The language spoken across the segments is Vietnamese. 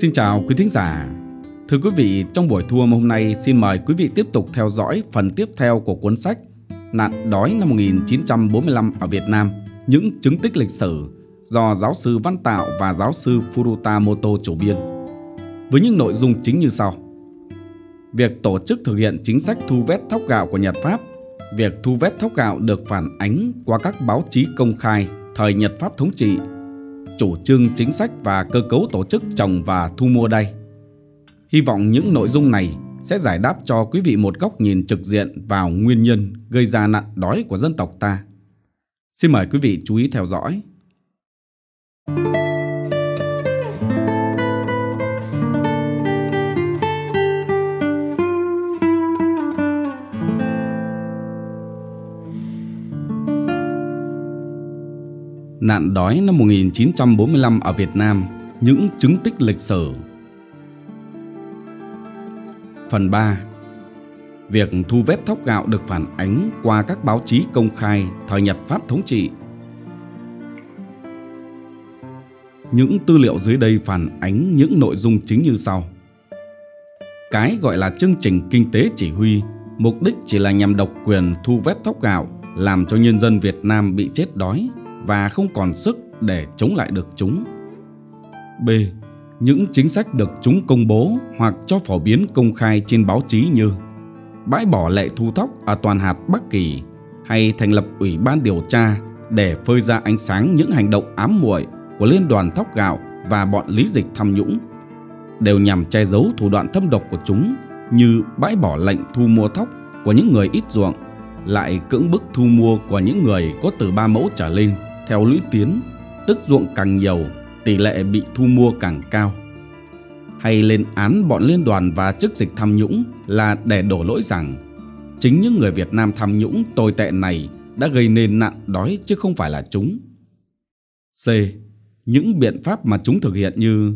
Xin chào quý thính giả. Thưa quý vị, trong buổi thua hôm nay xin mời quý vị tiếp tục theo dõi phần tiếp theo của cuốn sách Nạn đói năm 1945 ở Việt Nam, những chứng tích lịch sử do giáo sư Văn Tạo và giáo sư Furuta Moto chủ biên. Với những nội dung chính như sau. Việc tổ chức thực hiện chính sách thu vét thóc gạo của Nhật Pháp, việc thu vét thóc gạo được phản ánh qua các báo chí công khai thời Nhật Pháp thống trị chủ trương chính sách và cơ cấu tổ chức trồng và thu mua đây. Hy vọng những nội dung này sẽ giải đáp cho quý vị một góc nhìn trực diện vào nguyên nhân gây ra nạn đói của dân tộc ta. Xin mời quý vị chú ý theo dõi. Thank you nạn đói năm 1945 ở Việt Nam, những chứng tích lịch sử. Phần 3. Việc thu vết thóc gạo được phản ánh qua các báo chí công khai thời Nhật Pháp thống trị. Những tư liệu dưới đây phản ánh những nội dung chính như sau. Cái gọi là chương trình kinh tế chỉ huy, mục đích chỉ là nhằm độc quyền thu vét thóc gạo làm cho nhân dân Việt Nam bị chết đói và không còn sức để chống lại được chúng. B. Những chính sách được chúng công bố hoặc cho phổ biến công khai trên báo chí như bãi bỏ lệ thu thóc ở toàn hạt Bắc Kỳ hay thành lập ủy ban điều tra để phơi ra ánh sáng những hành động ám muội của liên đoàn thóc gạo và bọn lý dịch tham nhũng đều nhằm che giấu thủ đoạn thâm độc của chúng như bãi bỏ lệnh thu mua thóc của những người ít ruộng lại cưỡng bức thu mua của những người có từ ba mẫu trở lên theo lũy tiến, tức ruộng càng nhiều, tỷ lệ bị thu mua càng cao. Hay lên án bọn liên đoàn và chức dịch tham nhũng là để đổ lỗi rằng chính những người Việt Nam tham nhũng tồi tệ này đã gây nên nạn đói chứ không phải là chúng. C. Những biện pháp mà chúng thực hiện như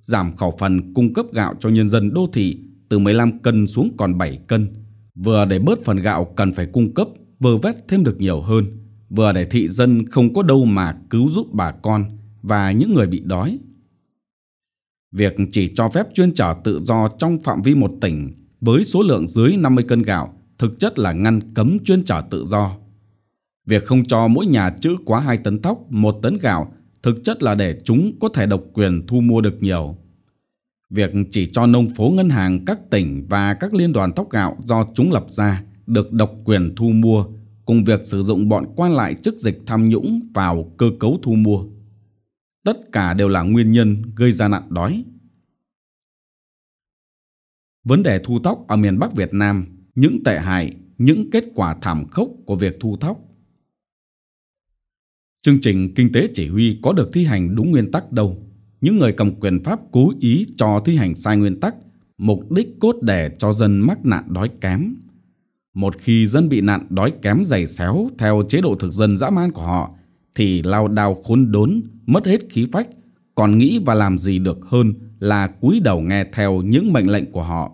giảm khẩu phần cung cấp gạo cho nhân dân đô thị từ 15 cân xuống còn 7 cân, vừa để bớt phần gạo cần phải cung cấp vừa vét thêm được nhiều hơn, vừa để thị dân không có đâu mà cứu giúp bà con và những người bị đói. Việc chỉ cho phép chuyên trở tự do trong phạm vi một tỉnh với số lượng dưới 50 cân gạo thực chất là ngăn cấm chuyên trở tự do. Việc không cho mỗi nhà chữ quá 2 tấn thóc, 1 tấn gạo thực chất là để chúng có thể độc quyền thu mua được nhiều. Việc chỉ cho nông phố ngân hàng các tỉnh và các liên đoàn thóc gạo do chúng lập ra được độc quyền thu mua cùng việc sử dụng bọn quan lại chức dịch tham nhũng vào cơ cấu thu mua. Tất cả đều là nguyên nhân gây ra nạn đói. Vấn đề thu thóc ở miền Bắc Việt Nam, những tệ hại, những kết quả thảm khốc của việc thu thóc Chương trình kinh tế chỉ huy có được thi hành đúng nguyên tắc đâu. Những người cầm quyền Pháp cố ý cho thi hành sai nguyên tắc, mục đích cốt để cho dân mắc nạn đói kém, một khi dân bị nạn đói kém dày xéo theo chế độ thực dân dã man của họ, thì lao đào khốn đốn, mất hết khí phách, còn nghĩ và làm gì được hơn là cúi đầu nghe theo những mệnh lệnh của họ.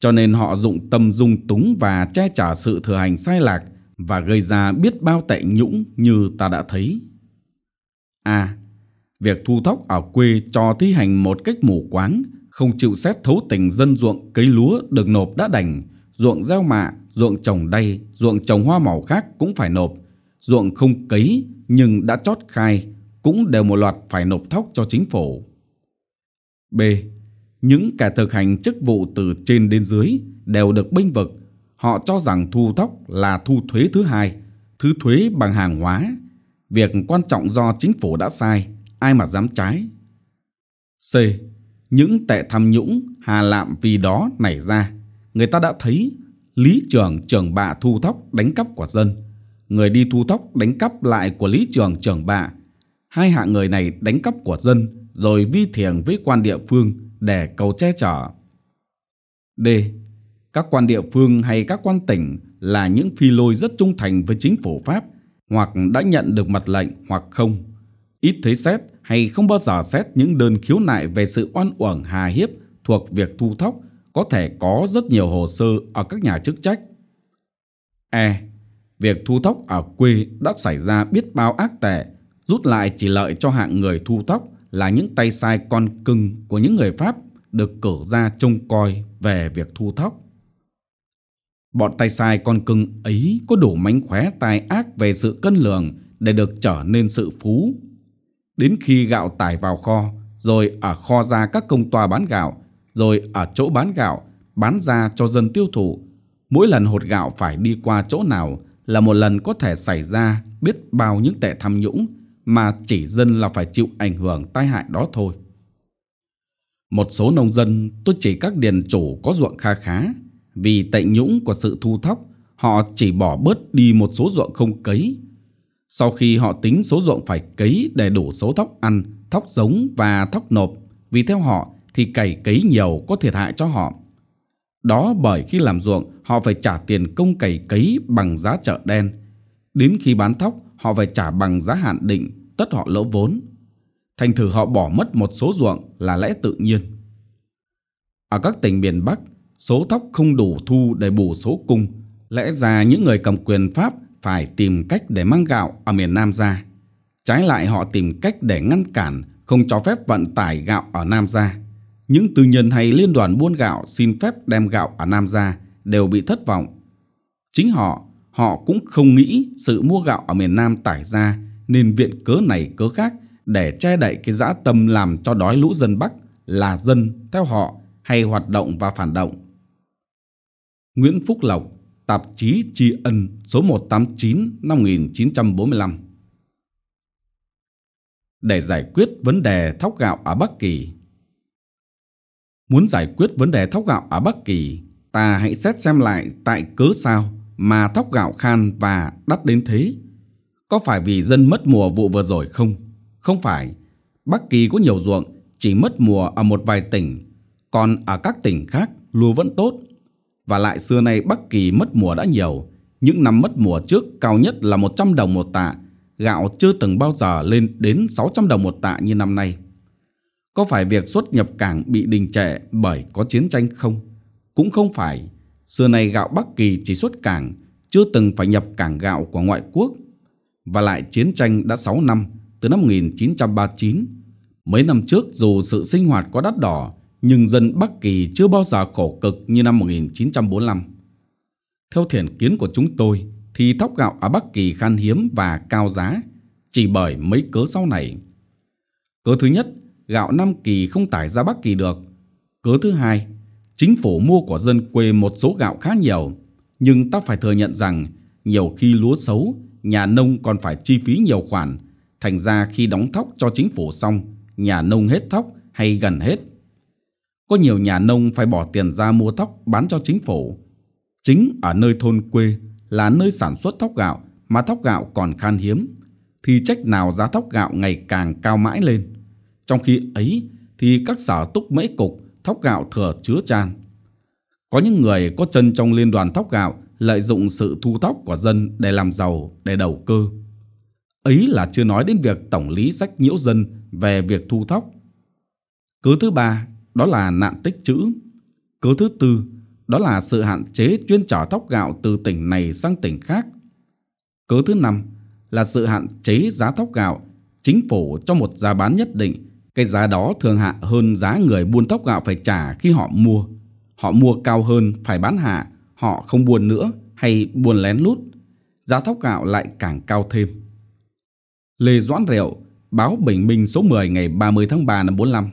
Cho nên họ dụng tâm dung túng và che chở sự thừa hành sai lạc và gây ra biết bao tệ nhũng như ta đã thấy. A. À, việc thu thóc ở quê cho thi hành một cách mù quáng, không chịu xét thấu tình dân ruộng cây lúa được nộp đã đành, ruộng gieo mạ, ruộng trồng đay, ruộng trồng hoa màu khác cũng phải nộp, ruộng không cấy nhưng đã chót khai cũng đều một loạt phải nộp thóc cho chính phủ. B. Những kẻ thực hành chức vụ từ trên đến dưới đều được binh vực. Họ cho rằng thu thóc là thu thuế thứ hai, thứ thuế bằng hàng hóa. Việc quan trọng do chính phủ đã sai, ai mà dám trái. C. Những tệ tham nhũng, hà lạm vì đó nảy ra, người ta đã thấy Lý trưởng trưởng Bạ thu thóc đánh cắp của dân. Người đi thu thóc đánh cắp lại của Lý trưởng trưởng Bạ. Hai hạ người này đánh cắp của dân rồi vi thiền với quan địa phương để cầu che chở. D. Các quan địa phương hay các quan tỉnh là những phi lôi rất trung thành với chính phủ Pháp hoặc đã nhận được mật lệnh hoặc không. Ít thấy xét hay không bao giờ xét những đơn khiếu nại về sự oan uổng hà hiếp thuộc việc thu thóc có thể có rất nhiều hồ sơ ở các nhà chức trách. E. Việc thu thóc ở quê đã xảy ra biết bao ác tệ, rút lại chỉ lợi cho hạng người thu thóc là những tay sai con cưng của những người Pháp được cử ra trông coi về việc thu thóc. Bọn tay sai con cưng ấy có đủ mánh khóe tai ác về sự cân lường để được trở nên sự phú. Đến khi gạo tải vào kho, rồi ở kho ra các công tòa bán gạo rồi ở chỗ bán gạo bán ra cho dân tiêu thụ. Mỗi lần hột gạo phải đi qua chỗ nào là một lần có thể xảy ra biết bao những tệ tham nhũng mà chỉ dân là phải chịu ảnh hưởng tai hại đó thôi. Một số nông dân tôi chỉ các điền chủ có ruộng kha khá. Vì tệ nhũng của sự thu thóc, họ chỉ bỏ bớt đi một số ruộng không cấy. Sau khi họ tính số ruộng phải cấy để đủ số thóc ăn, thóc giống và thóc nộp, vì theo họ, thì cày cấy nhiều có thiệt hại cho họ. Đó bởi khi làm ruộng, họ phải trả tiền công cày cấy bằng giá chợ đen. Đến khi bán thóc, họ phải trả bằng giá hạn định, tất họ lỗ vốn. Thành thử họ bỏ mất một số ruộng là lẽ tự nhiên. Ở các tỉnh miền Bắc, số thóc không đủ thu để bù số cung. Lẽ ra những người cầm quyền Pháp phải tìm cách để mang gạo ở miền Nam ra. Trái lại họ tìm cách để ngăn cản, không cho phép vận tải gạo ở Nam ra. Những tư nhân hay liên đoàn buôn gạo xin phép đem gạo ở Nam ra đều bị thất vọng. Chính họ, họ cũng không nghĩ sự mua gạo ở miền Nam tải ra nên viện cớ này cớ khác để che đậy cái dã tâm làm cho đói lũ dân Bắc là dân theo họ hay hoạt động và phản động. Nguyễn Phúc Lộc, tạp chí Tri Ân số 189 năm 1945 Để giải quyết vấn đề thóc gạo ở Bắc Kỳ, Muốn giải quyết vấn đề thóc gạo ở Bắc Kỳ, ta hãy xét xem lại tại cớ sao mà thóc gạo khan và đắt đến thế. Có phải vì dân mất mùa vụ vừa rồi không? Không phải. Bắc Kỳ có nhiều ruộng, chỉ mất mùa ở một vài tỉnh, còn ở các tỉnh khác lúa vẫn tốt. Và lại xưa nay Bắc Kỳ mất mùa đã nhiều, những năm mất mùa trước cao nhất là 100 đồng một tạ, gạo chưa từng bao giờ lên đến 600 đồng một tạ như năm nay. Có phải việc xuất nhập cảng bị đình trệ bởi có chiến tranh không? Cũng không phải. Xưa nay gạo Bắc Kỳ chỉ xuất cảng, chưa từng phải nhập cảng gạo của ngoại quốc. Và lại chiến tranh đã 6 năm, từ năm 1939. Mấy năm trước dù sự sinh hoạt có đắt đỏ, nhưng dân Bắc Kỳ chưa bao giờ khổ cực như năm 1945. Theo thiện kiến của chúng tôi, thì thóc gạo ở Bắc Kỳ khan hiếm và cao giá, chỉ bởi mấy cớ sau này. Cớ thứ nhất gạo Nam Kỳ không tải ra Bắc Kỳ được. Cớ thứ hai, chính phủ mua của dân quê một số gạo khá nhiều, nhưng ta phải thừa nhận rằng nhiều khi lúa xấu, nhà nông còn phải chi phí nhiều khoản, thành ra khi đóng thóc cho chính phủ xong, nhà nông hết thóc hay gần hết. Có nhiều nhà nông phải bỏ tiền ra mua thóc bán cho chính phủ. Chính ở nơi thôn quê là nơi sản xuất thóc gạo mà thóc gạo còn khan hiếm, thì trách nào giá thóc gạo ngày càng cao mãi lên. Trong khi ấy thì các sở túc mễ cục thóc gạo thừa chứa tràn. Có những người có chân trong liên đoàn thóc gạo lợi dụng sự thu tóc của dân để làm giàu, để đầu cơ. Ấy là chưa nói đến việc tổng lý sách nhiễu dân về việc thu thóc Cứ thứ ba, đó là nạn tích chữ. Cứ thứ tư, đó là sự hạn chế chuyên trở thóc gạo từ tỉnh này sang tỉnh khác. Cứ thứ năm, là sự hạn chế giá thóc gạo. Chính phủ cho một giá bán nhất định cái giá đó thường hạ hơn giá người buôn tóc gạo phải trả khi họ mua. Họ mua cao hơn phải bán hạ, họ không buồn nữa hay buồn lén lút. Giá thóc gạo lại càng cao thêm. Lê Doãn Rệu, báo Bình Minh số 10 ngày 30 tháng 3 năm 45.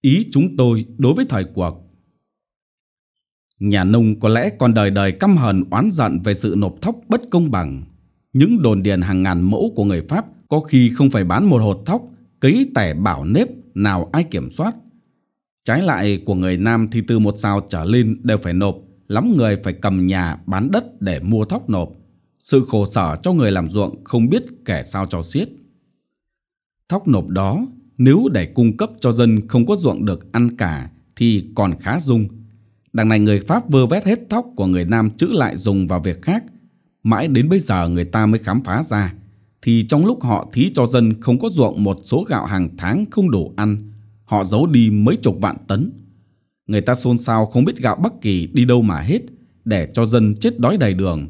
Ý chúng tôi đối với thời cuộc Nhà nông có lẽ còn đời đời căm hờn oán giận về sự nộp thóc bất công bằng. Những đồn điền hàng ngàn mẫu của người Pháp có khi không phải bán một hột thóc, cấy tẻ bảo nếp nào ai kiểm soát. Trái lại của người nam thì từ một sao trở lên đều phải nộp, lắm người phải cầm nhà bán đất để mua thóc nộp. Sự khổ sở cho người làm ruộng không biết kẻ sao cho xiết. Thóc nộp đó, nếu để cung cấp cho dân không có ruộng được ăn cả thì còn khá dung. Đằng này người Pháp vơ vét hết thóc của người Nam chữ lại dùng vào việc khác. Mãi đến bây giờ người ta mới khám phá ra thì trong lúc họ thí cho dân không có ruộng một số gạo hàng tháng không đủ ăn, họ giấu đi mấy chục vạn tấn. Người ta xôn xao không biết gạo Bắc Kỳ đi đâu mà hết, để cho dân chết đói đầy đường.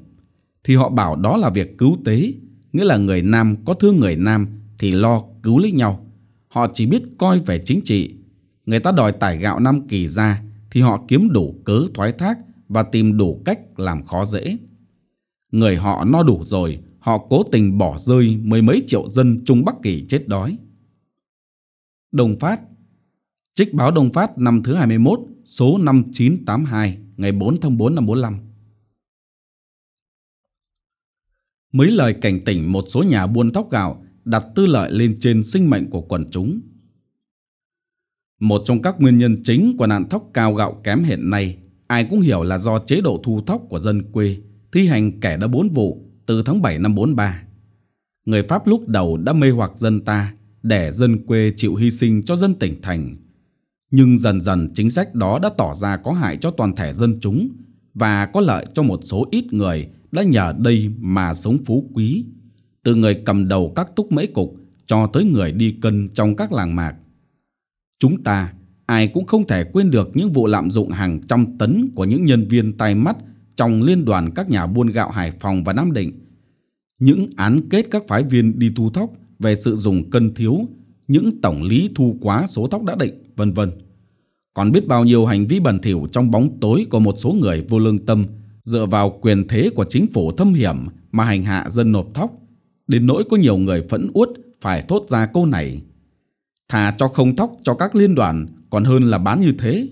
Thì họ bảo đó là việc cứu tế, nghĩa là người Nam có thương người Nam thì lo cứu lấy nhau. Họ chỉ biết coi về chính trị. Người ta đòi tải gạo Nam Kỳ ra thì họ kiếm đủ cớ thoái thác và tìm đủ cách làm khó dễ. Người họ no đủ rồi, họ cố tình bỏ rơi mấy mấy triệu dân Trung Bắc Kỳ chết đói. Đồng Phát Trích báo Đồng Phát năm thứ 21, số 5982, ngày 4 tháng 4 năm 45. Mấy lời cảnh tỉnh một số nhà buôn thóc gạo đặt tư lợi lên trên sinh mệnh của quần chúng. Một trong các nguyên nhân chính của nạn thóc cao gạo kém hiện nay, ai cũng hiểu là do chế độ thu thóc của dân quê, thi hành kẻ đã bốn vụ từ tháng 7 năm 43. Người Pháp lúc đầu đã mê hoặc dân ta để dân quê chịu hy sinh cho dân tỉnh thành. Nhưng dần dần chính sách đó đã tỏ ra có hại cho toàn thể dân chúng và có lợi cho một số ít người đã nhờ đây mà sống phú quý. Từ người cầm đầu các túc mễ cục cho tới người đi cân trong các làng mạc. Chúng ta ai cũng không thể quên được những vụ lạm dụng hàng trăm tấn của những nhân viên tai mắt trong liên đoàn các nhà buôn gạo Hải Phòng và Nam Định. Những án kết các phái viên đi thu thóc về sự dùng cân thiếu, những tổng lý thu quá số thóc đã định, vân vân. Còn biết bao nhiêu hành vi bẩn thỉu trong bóng tối của một số người vô lương tâm dựa vào quyền thế của chính phủ thâm hiểm mà hành hạ dân nộp thóc, đến nỗi có nhiều người phẫn uất phải thốt ra câu này. Thà cho không thóc cho các liên đoàn còn hơn là bán như thế.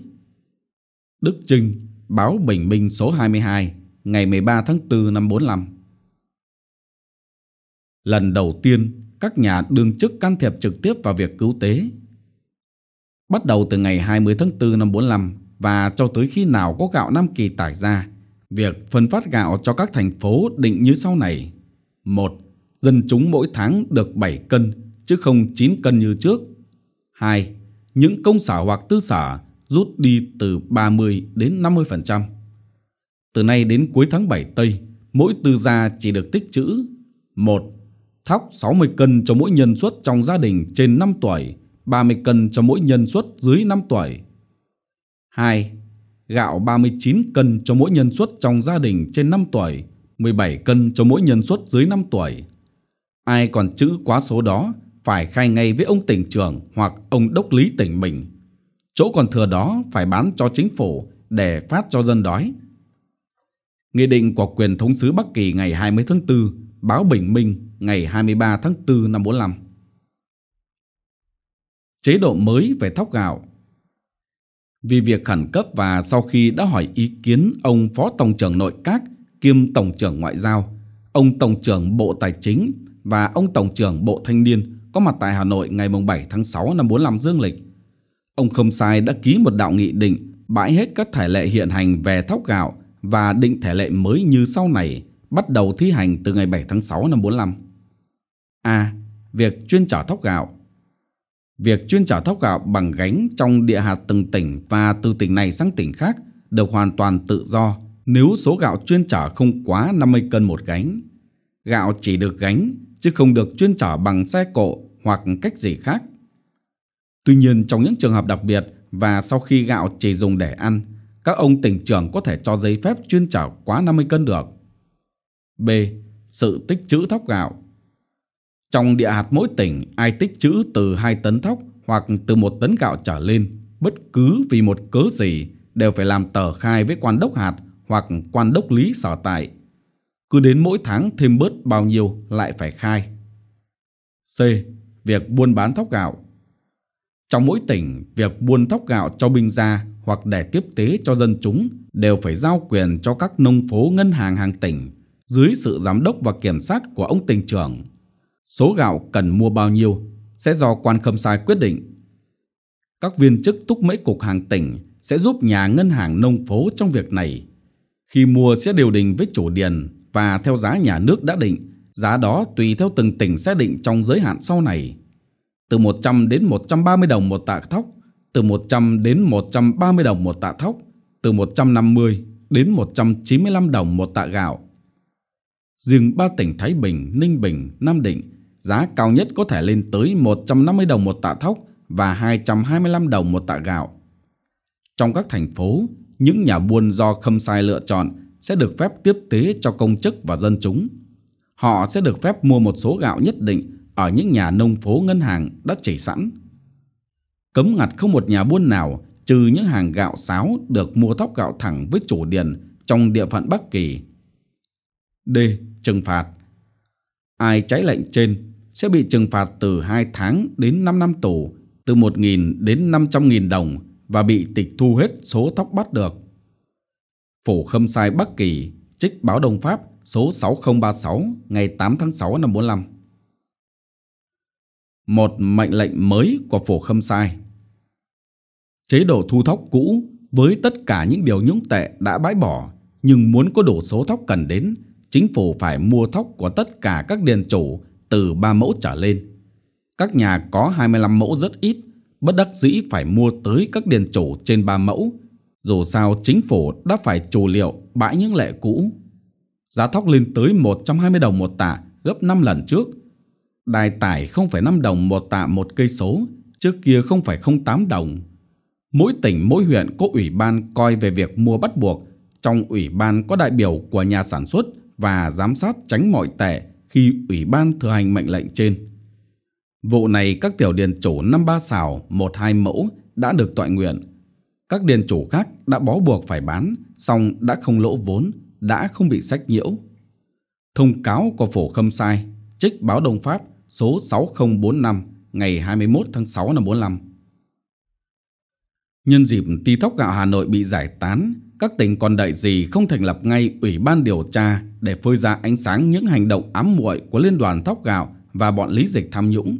Đức Trinh Báo Bình Minh số 22, ngày 13 tháng 4 năm 45. Lần đầu tiên, các nhà đương chức can thiệp trực tiếp vào việc cứu tế. Bắt đầu từ ngày 20 tháng 4 năm 45 và cho tới khi nào có gạo Nam Kỳ tải ra, việc phân phát gạo cho các thành phố định như sau này. 1. Dân chúng mỗi tháng được 7 cân chứ không 9 cân như trước. 2. Những công sở hoặc tư sở rút đi từ 30 đến 50%. Từ nay đến cuối tháng 7 Tây, mỗi tư gia chỉ được tích trữ 1. Thóc 60 cân cho mỗi nhân xuất trong gia đình trên 5 tuổi, 30 cân cho mỗi nhân xuất dưới 5 tuổi. 2. Gạo 39 cân cho mỗi nhân xuất trong gia đình trên 5 tuổi, 17 cân cho mỗi nhân xuất dưới 5 tuổi. Ai còn chữ quá số đó phải khai ngay với ông tỉnh trưởng hoặc ông đốc lý tỉnh mình chỗ còn thừa đó phải bán cho chính phủ để phát cho dân đói. Nghị định của quyền thống sứ Bắc Kỳ ngày 20 tháng 4, báo Bình Minh ngày 23 tháng 4 năm 45. Chế độ mới về thóc gạo Vì việc khẩn cấp và sau khi đã hỏi ý kiến ông Phó Tổng trưởng Nội các kiêm Tổng trưởng Ngoại giao, ông Tổng trưởng Bộ Tài chính và ông Tổng trưởng Bộ Thanh niên có mặt tại Hà Nội ngày 7 tháng 6 năm 45 dương lịch Ông không sai đã ký một đạo nghị định bãi hết các thể lệ hiện hành về thóc gạo và định thể lệ mới như sau này bắt đầu thi hành từ ngày 7 tháng 6 năm 45. A. Việc chuyên trả thóc gạo Việc chuyên trả thóc gạo bằng gánh trong địa hạt từng tỉnh và từ tỉnh này sang tỉnh khác được hoàn toàn tự do nếu số gạo chuyên trả không quá 50 cân một gánh. Gạo chỉ được gánh chứ không được chuyên trả bằng xe cộ hoặc cách gì khác Tuy nhiên trong những trường hợp đặc biệt và sau khi gạo chỉ dùng để ăn, các ông tỉnh trưởng có thể cho giấy phép chuyên trở quá 50 cân được. B. Sự tích trữ thóc gạo Trong địa hạt mỗi tỉnh, ai tích trữ từ 2 tấn thóc hoặc từ 1 tấn gạo trở lên, bất cứ vì một cớ gì đều phải làm tờ khai với quan đốc hạt hoặc quan đốc lý sở tại. Cứ đến mỗi tháng thêm bớt bao nhiêu lại phải khai. C. Việc buôn bán thóc gạo trong mỗi tỉnh, việc buôn thóc gạo cho binh gia hoặc để tiếp tế cho dân chúng đều phải giao quyền cho các nông phố ngân hàng hàng tỉnh dưới sự giám đốc và kiểm soát của ông tỉnh trưởng. Số gạo cần mua bao nhiêu sẽ do quan khâm sai quyết định. Các viên chức túc mễ cục hàng tỉnh sẽ giúp nhà ngân hàng nông phố trong việc này. Khi mua sẽ điều đình với chủ điền và theo giá nhà nước đã định, giá đó tùy theo từng tỉnh xác định trong giới hạn sau này từ 100 đến 130 đồng một tạ thóc, từ 100 đến 130 đồng một tạ thóc, từ 150 đến 195 đồng một tạ gạo. Riêng ba tỉnh Thái Bình, Ninh Bình, Nam Định, giá cao nhất có thể lên tới 150 đồng một tạ thóc và 225 đồng một tạ gạo. Trong các thành phố, những nhà buôn do khâm sai lựa chọn sẽ được phép tiếp tế cho công chức và dân chúng. Họ sẽ được phép mua một số gạo nhất định ở những nhà nông phố ngân hàng đã chỉ sẵn. Cấm ngặt không một nhà buôn nào trừ những hàng gạo sáo được mua thóc gạo thẳng với chủ điền trong địa phận Bắc Kỳ. D. Trừng phạt Ai trái lệnh trên sẽ bị trừng phạt từ 2 tháng đến 5 năm tù, từ 1.000 đến 500.000 đồng và bị tịch thu hết số thóc bắt được. Phủ Khâm Sai Bắc Kỳ, trích báo Đông Pháp số 6036 ngày 8 tháng 6 năm 45 một mệnh lệnh mới của phổ khâm sai. Chế độ thu thóc cũ với tất cả những điều nhũng tệ đã bãi bỏ nhưng muốn có đủ số thóc cần đến, chính phủ phải mua thóc của tất cả các điền chủ từ 3 mẫu trở lên. Các nhà có 25 mẫu rất ít, bất đắc dĩ phải mua tới các điền chủ trên 3 mẫu. Dù sao chính phủ đã phải trù liệu bãi những lệ cũ. Giá thóc lên tới 120 đồng một tạ gấp 5 lần trước – Đài tải không phải 5 đồng một tạ một cây số, trước kia không phải 08 đồng. Mỗi tỉnh mỗi huyện có ủy ban coi về việc mua bắt buộc, trong ủy ban có đại biểu của nhà sản xuất và giám sát tránh mọi tệ khi ủy ban thừa hành mệnh lệnh trên. Vụ này các tiểu điền chủ 53 xào 12 mẫu đã được tọa nguyện. Các điền chủ khác đã bó buộc phải bán, xong đã không lỗ vốn, đã không bị sách nhiễu. Thông cáo của phổ khâm sai, trích báo Đông Pháp số 6045 ngày 21 tháng 6 năm 45. Nhân dịp tí thóc gạo Hà Nội bị giải tán, các tỉnh còn đợi gì không thành lập ngay Ủy ban điều tra để phơi ra ánh sáng những hành động ám muội của Liên đoàn Thóc Gạo và bọn lý dịch tham nhũng.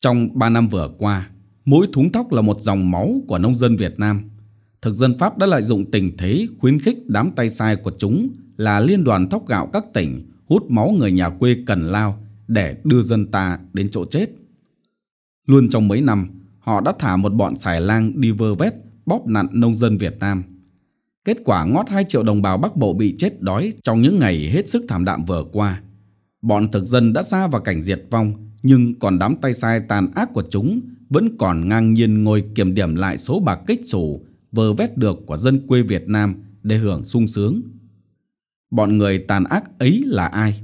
Trong 3 năm vừa qua, mỗi thúng thóc là một dòng máu của nông dân Việt Nam. Thực dân Pháp đã lợi dụng tình thế khuyến khích đám tay sai của chúng là Liên đoàn Thóc Gạo các tỉnh hút máu người nhà quê cần lao để đưa dân ta đến chỗ chết. Luôn trong mấy năm, họ đã thả một bọn xài lang đi vơ vét, bóp nặn nông dân Việt Nam. Kết quả ngót 2 triệu đồng bào Bắc Bộ bị chết đói trong những ngày hết sức thảm đạm vừa qua. Bọn thực dân đã xa vào cảnh diệt vong, nhưng còn đám tay sai tàn ác của chúng vẫn còn ngang nhiên ngồi kiểm điểm lại số bạc kích sủ vơ vét được của dân quê Việt Nam để hưởng sung sướng. Bọn người tàn ác ấy là ai?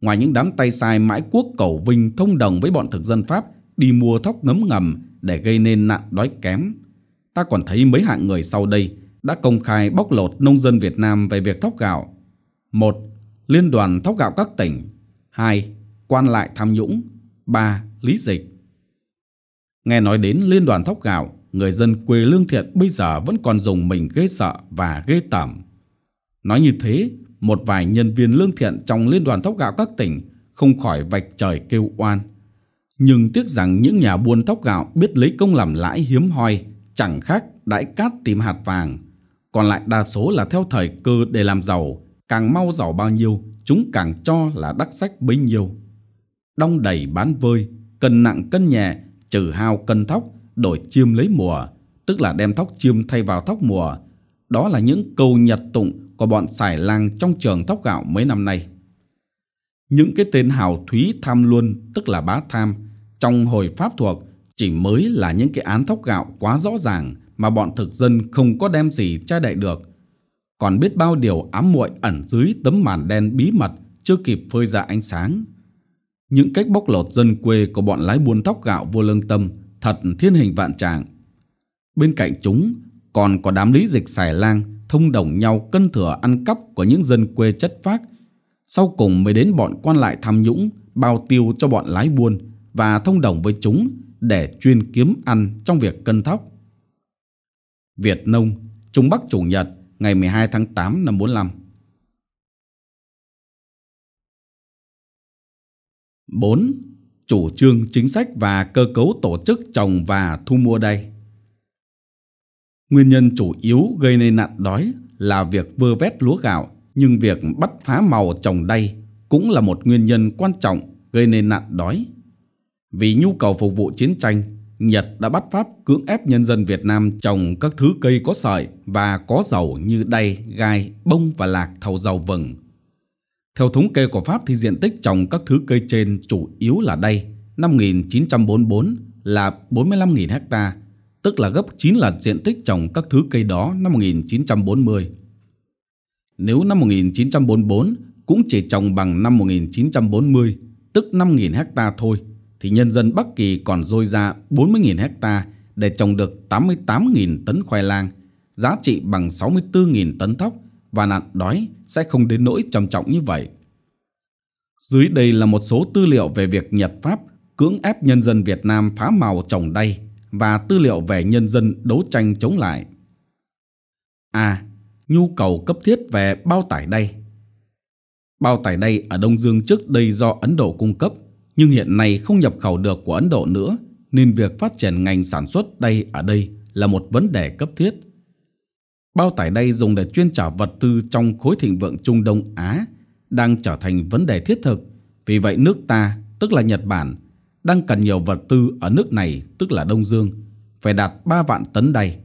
Ngoài những đám tay sai mãi quốc cầu vinh thông đồng với bọn thực dân Pháp đi mua thóc ngấm ngầm để gây nên nạn đói kém. Ta còn thấy mấy hạng người sau đây đã công khai bóc lột nông dân Việt Nam về việc thóc gạo. một Liên đoàn thóc gạo các tỉnh 2. Quan lại tham nhũng 3. Lý dịch Nghe nói đến liên đoàn thóc gạo, người dân quê lương thiện bây giờ vẫn còn dùng mình ghê sợ và ghê tẩm Nói như thế một vài nhân viên lương thiện trong liên đoàn thóc gạo các tỉnh không khỏi vạch trời kêu oan. Nhưng tiếc rằng những nhà buôn thóc gạo biết lấy công làm lãi hiếm hoi, chẳng khác đãi cát tìm hạt vàng. Còn lại đa số là theo thời cơ để làm giàu, càng mau giàu bao nhiêu, chúng càng cho là đắc sách bấy nhiêu. Đong đầy bán vơi, cân nặng cân nhẹ, trừ hao cân thóc, đổi chiêm lấy mùa, tức là đem thóc chiêm thay vào thóc mùa. Đó là những câu nhật tụng của bọn xài lang trong trường thóc gạo mấy năm nay. Những cái tên hào thúy tham luôn, tức là bá tham, trong hồi pháp thuộc chỉ mới là những cái án thóc gạo quá rõ ràng mà bọn thực dân không có đem gì che đại được. Còn biết bao điều ám muội ẩn dưới tấm màn đen bí mật chưa kịp phơi ra ánh sáng. Những cách bóc lột dân quê của bọn lái buôn thóc gạo vô lương tâm thật thiên hình vạn trạng. Bên cạnh chúng còn có đám lý dịch xài lang thông đồng nhau cân thừa ăn cắp của những dân quê chất phác. Sau cùng mới đến bọn quan lại tham nhũng, bao tiêu cho bọn lái buôn và thông đồng với chúng để chuyên kiếm ăn trong việc cân thóc. Việt Nông, Trung Bắc Chủ nhật, ngày 12 tháng 8 năm 45 4. Chủ trương chính sách và cơ cấu tổ chức trồng và thu mua đây Nguyên nhân chủ yếu gây nên nạn đói là việc vơ vét lúa gạo, nhưng việc bắt phá màu trồng đay cũng là một nguyên nhân quan trọng gây nên nạn đói. Vì nhu cầu phục vụ chiến tranh, Nhật đã bắt Pháp cưỡng ép nhân dân Việt Nam trồng các thứ cây có sợi và có dầu như đay, gai, bông và lạc thầu dầu vừng. Theo thống kê của Pháp thì diện tích trồng các thứ cây trên chủ yếu là đay, năm 1944 là 45.000 hectare, tức là gấp 9 lần diện tích trồng các thứ cây đó năm 1940. Nếu năm 1944 cũng chỉ trồng bằng năm 1940, tức 5.000 hecta thôi, thì nhân dân Bắc Kỳ còn dôi ra 40.000 hecta để trồng được 88.000 tấn khoai lang, giá trị bằng 64.000 tấn thóc và nạn đói sẽ không đến nỗi trầm trọng như vậy. Dưới đây là một số tư liệu về việc Nhật Pháp cưỡng ép nhân dân Việt Nam phá màu trồng đay và tư liệu về nhân dân đấu tranh chống lại. À, nhu cầu cấp thiết về bao tải đây Bao tải đây ở Đông Dương trước đây do Ấn Độ cung cấp, nhưng hiện nay không nhập khẩu được của Ấn Độ nữa, nên việc phát triển ngành sản xuất đây ở đây là một vấn đề cấp thiết. Bao tải đây dùng để chuyên trả vật tư trong khối thịnh vượng Trung Đông Á đang trở thành vấn đề thiết thực, vì vậy nước ta, tức là Nhật Bản, đang cần nhiều vật tư ở nước này, tức là Đông Dương, phải đạt 3 vạn tấn đầy.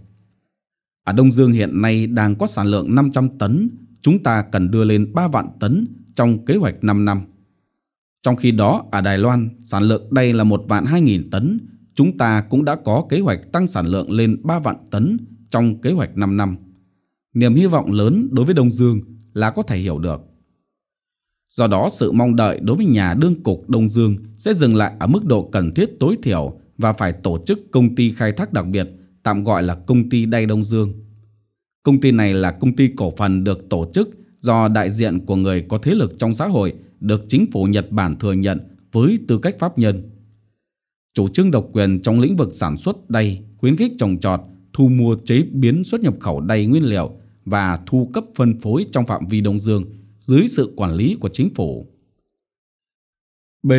Ở Đông Dương hiện nay đang có sản lượng 500 tấn, chúng ta cần đưa lên 3 vạn tấn trong kế hoạch 5 năm. Trong khi đó, ở Đài Loan, sản lượng đây là 1 vạn 2.000 tấn, chúng ta cũng đã có kế hoạch tăng sản lượng lên 3 vạn tấn trong kế hoạch 5 năm. Niềm hy vọng lớn đối với Đông Dương là có thể hiểu được. Do đó sự mong đợi đối với nhà đương cục Đông Dương sẽ dừng lại ở mức độ cần thiết tối thiểu và phải tổ chức công ty khai thác đặc biệt, tạm gọi là công ty Đay Đông Dương. Công ty này là công ty cổ phần được tổ chức do đại diện của người có thế lực trong xã hội được chính phủ Nhật Bản thừa nhận với tư cách pháp nhân. Chủ trương độc quyền trong lĩnh vực sản xuất đay khuyến khích trồng trọt, thu mua chế biến xuất nhập khẩu đay nguyên liệu và thu cấp phân phối trong phạm vi Đông Dương – dưới sự quản lý của chính phủ. B.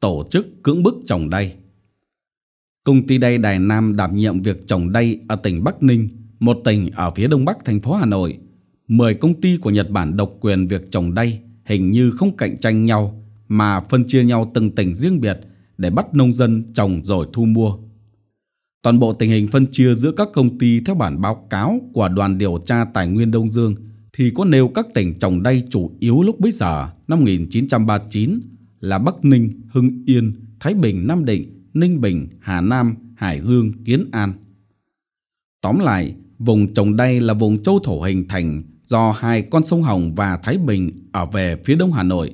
Tổ chức cưỡng bức trồng đay Công ty đay Đài Nam đảm nhiệm việc trồng đay ở tỉnh Bắc Ninh, một tỉnh ở phía đông bắc thành phố Hà Nội. 10 công ty của Nhật Bản độc quyền việc trồng đay hình như không cạnh tranh nhau mà phân chia nhau từng tỉnh riêng biệt để bắt nông dân trồng rồi thu mua. Toàn bộ tình hình phân chia giữa các công ty theo bản báo cáo của Đoàn Điều tra Tài nguyên Đông Dương – thì có nêu các tỉnh trồng đay chủ yếu lúc bấy giờ năm 1939 là Bắc Ninh, Hưng Yên, Thái Bình, Nam Định, Ninh Bình, Hà Nam, Hải Dương, Kiến An. Tóm lại, vùng trồng đay là vùng châu thổ hình thành do hai con sông Hồng và Thái Bình ở về phía đông Hà Nội.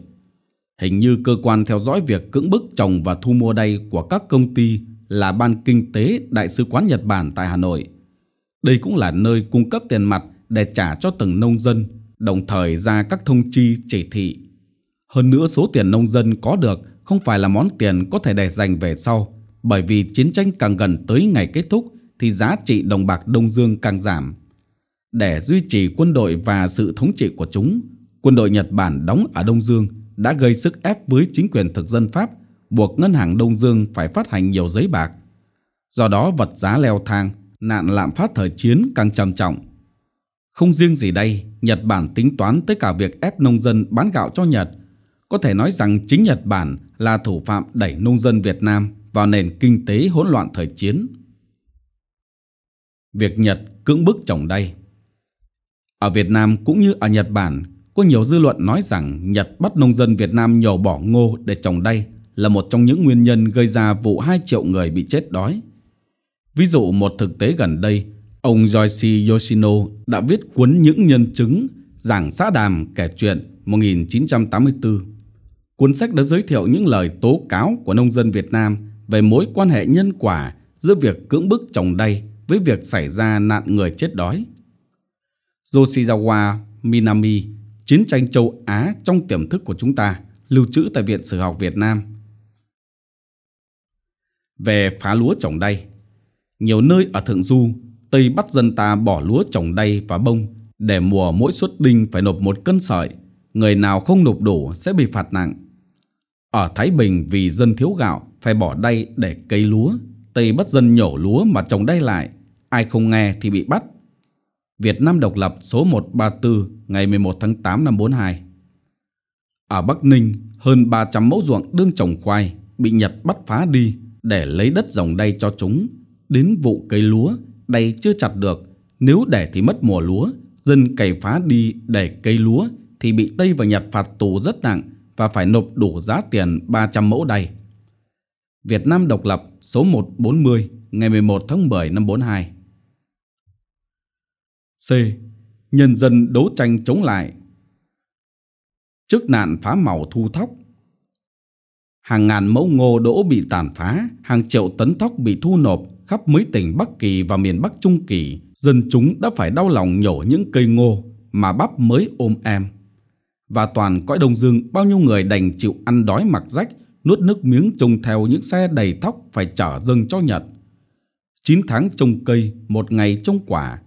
Hình như cơ quan theo dõi việc cưỡng bức trồng và thu mua đay của các công ty là Ban Kinh tế Đại sứ quán Nhật Bản tại Hà Nội. Đây cũng là nơi cung cấp tiền mặt để trả cho từng nông dân, đồng thời ra các thông chi chỉ thị. Hơn nữa số tiền nông dân có được không phải là món tiền có thể để dành về sau, bởi vì chiến tranh càng gần tới ngày kết thúc thì giá trị đồng bạc Đông Dương càng giảm. Để duy trì quân đội và sự thống trị của chúng, quân đội Nhật Bản đóng ở Đông Dương đã gây sức ép với chính quyền thực dân Pháp buộc ngân hàng Đông Dương phải phát hành nhiều giấy bạc. Do đó vật giá leo thang, nạn lạm phát thời chiến càng trầm trọng không riêng gì đây, Nhật Bản tính toán tới cả việc ép nông dân bán gạo cho Nhật. Có thể nói rằng chính Nhật Bản là thủ phạm đẩy nông dân Việt Nam vào nền kinh tế hỗn loạn thời chiến. Việc Nhật cưỡng bức trồng đay Ở Việt Nam cũng như ở Nhật Bản, có nhiều dư luận nói rằng Nhật bắt nông dân Việt Nam nhổ bỏ ngô để trồng đay là một trong những nguyên nhân gây ra vụ 2 triệu người bị chết đói. Ví dụ một thực tế gần đây Ông Yoshi Yoshino đã viết cuốn những nhân chứng giảng xã đàm kể chuyện 1984. Cuốn sách đã giới thiệu những lời tố cáo của nông dân Việt Nam về mối quan hệ nhân quả giữa việc cưỡng bức trồng đay với việc xảy ra nạn người chết đói. Yoshizawa Minami, Chiến tranh châu Á trong tiềm thức của chúng ta, lưu trữ tại Viện Sử học Việt Nam. Về phá lúa trồng đay, nhiều nơi ở Thượng Du Tây bắt dân ta bỏ lúa trồng đay và bông, để mùa mỗi suất đinh phải nộp một cân sợi, người nào không nộp đủ sẽ bị phạt nặng. Ở Thái Bình vì dân thiếu gạo phải bỏ đay để cây lúa, Tây bắt dân nhổ lúa mà trồng đay lại, ai không nghe thì bị bắt. Việt Nam độc lập số 134 ngày 11 tháng 8 năm 42. Ở Bắc Ninh, hơn 300 mẫu ruộng đương trồng khoai bị Nhật bắt phá đi để lấy đất rồng đay cho chúng. Đến vụ cây lúa, đây chưa chặt được, nếu để thì mất mùa lúa, dân cày phá đi để cây lúa thì bị Tây và Nhật phạt tù rất nặng và phải nộp đủ giá tiền 300 mẫu đầy. Việt Nam độc lập số 140 ngày 11 tháng 10 năm 42. C. Nhân dân đấu tranh chống lại Trước nạn phá màu thu thóc Hàng ngàn mẫu ngô đỗ bị tàn phá, hàng triệu tấn thóc bị thu nộp khắp mấy tỉnh Bắc Kỳ và miền Bắc Trung Kỳ, dân chúng đã phải đau lòng nhổ những cây ngô mà bắp mới ôm em. Và toàn cõi Đông Dương bao nhiêu người đành chịu ăn đói mặc rách, nuốt nước miếng trông theo những xe đầy thóc phải chở dâng cho Nhật. 9 tháng trông cây, một ngày trông quả.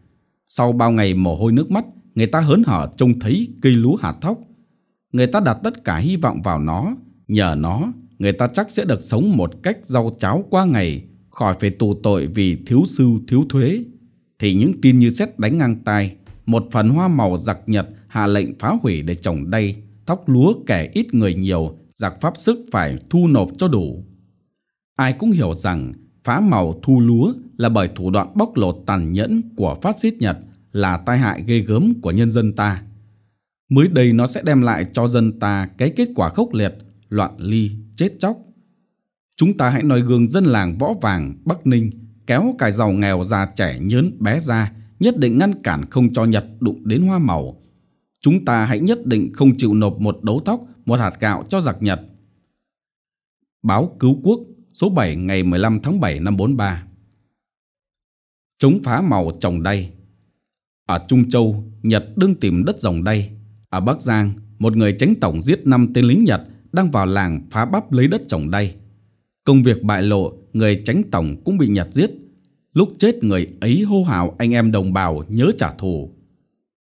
Sau bao ngày mồ hôi nước mắt, người ta hớn hở trông thấy cây lúa hạt thóc. Người ta đặt tất cả hy vọng vào nó, nhờ nó, người ta chắc sẽ được sống một cách rau cháo qua ngày khỏi phải tù tội vì thiếu sưu thiếu thuế, thì những tin như xét đánh ngang tai, một phần hoa màu giặc Nhật hạ lệnh phá hủy để trồng đay, thóc lúa kẻ ít người nhiều, giặc pháp sức phải thu nộp cho đủ. Ai cũng hiểu rằng phá màu thu lúa là bởi thủ đoạn bóc lột tàn nhẫn của phát xít Nhật là tai hại ghê gớm của nhân dân ta. Mới đây nó sẽ đem lại cho dân ta cái kết quả khốc liệt, loạn ly, chết chóc. Chúng ta hãy noi gương dân làng Võ Vàng, Bắc Ninh, kéo cài giàu nghèo già trẻ nhớn bé ra, nhất định ngăn cản không cho Nhật đụng đến hoa màu. Chúng ta hãy nhất định không chịu nộp một đấu tóc, một hạt gạo cho giặc Nhật. Báo Cứu Quốc số 7 ngày 15 tháng 7 năm 43 Chống phá màu trồng đay Ở Trung Châu, Nhật đương tìm đất rồng đay. Ở Bắc Giang, một người tránh tổng giết năm tên lính Nhật đang vào làng phá bắp lấy đất trồng đay. Công việc bại lộ, người tránh tổng cũng bị nhặt giết. Lúc chết người ấy hô hào anh em đồng bào nhớ trả thù.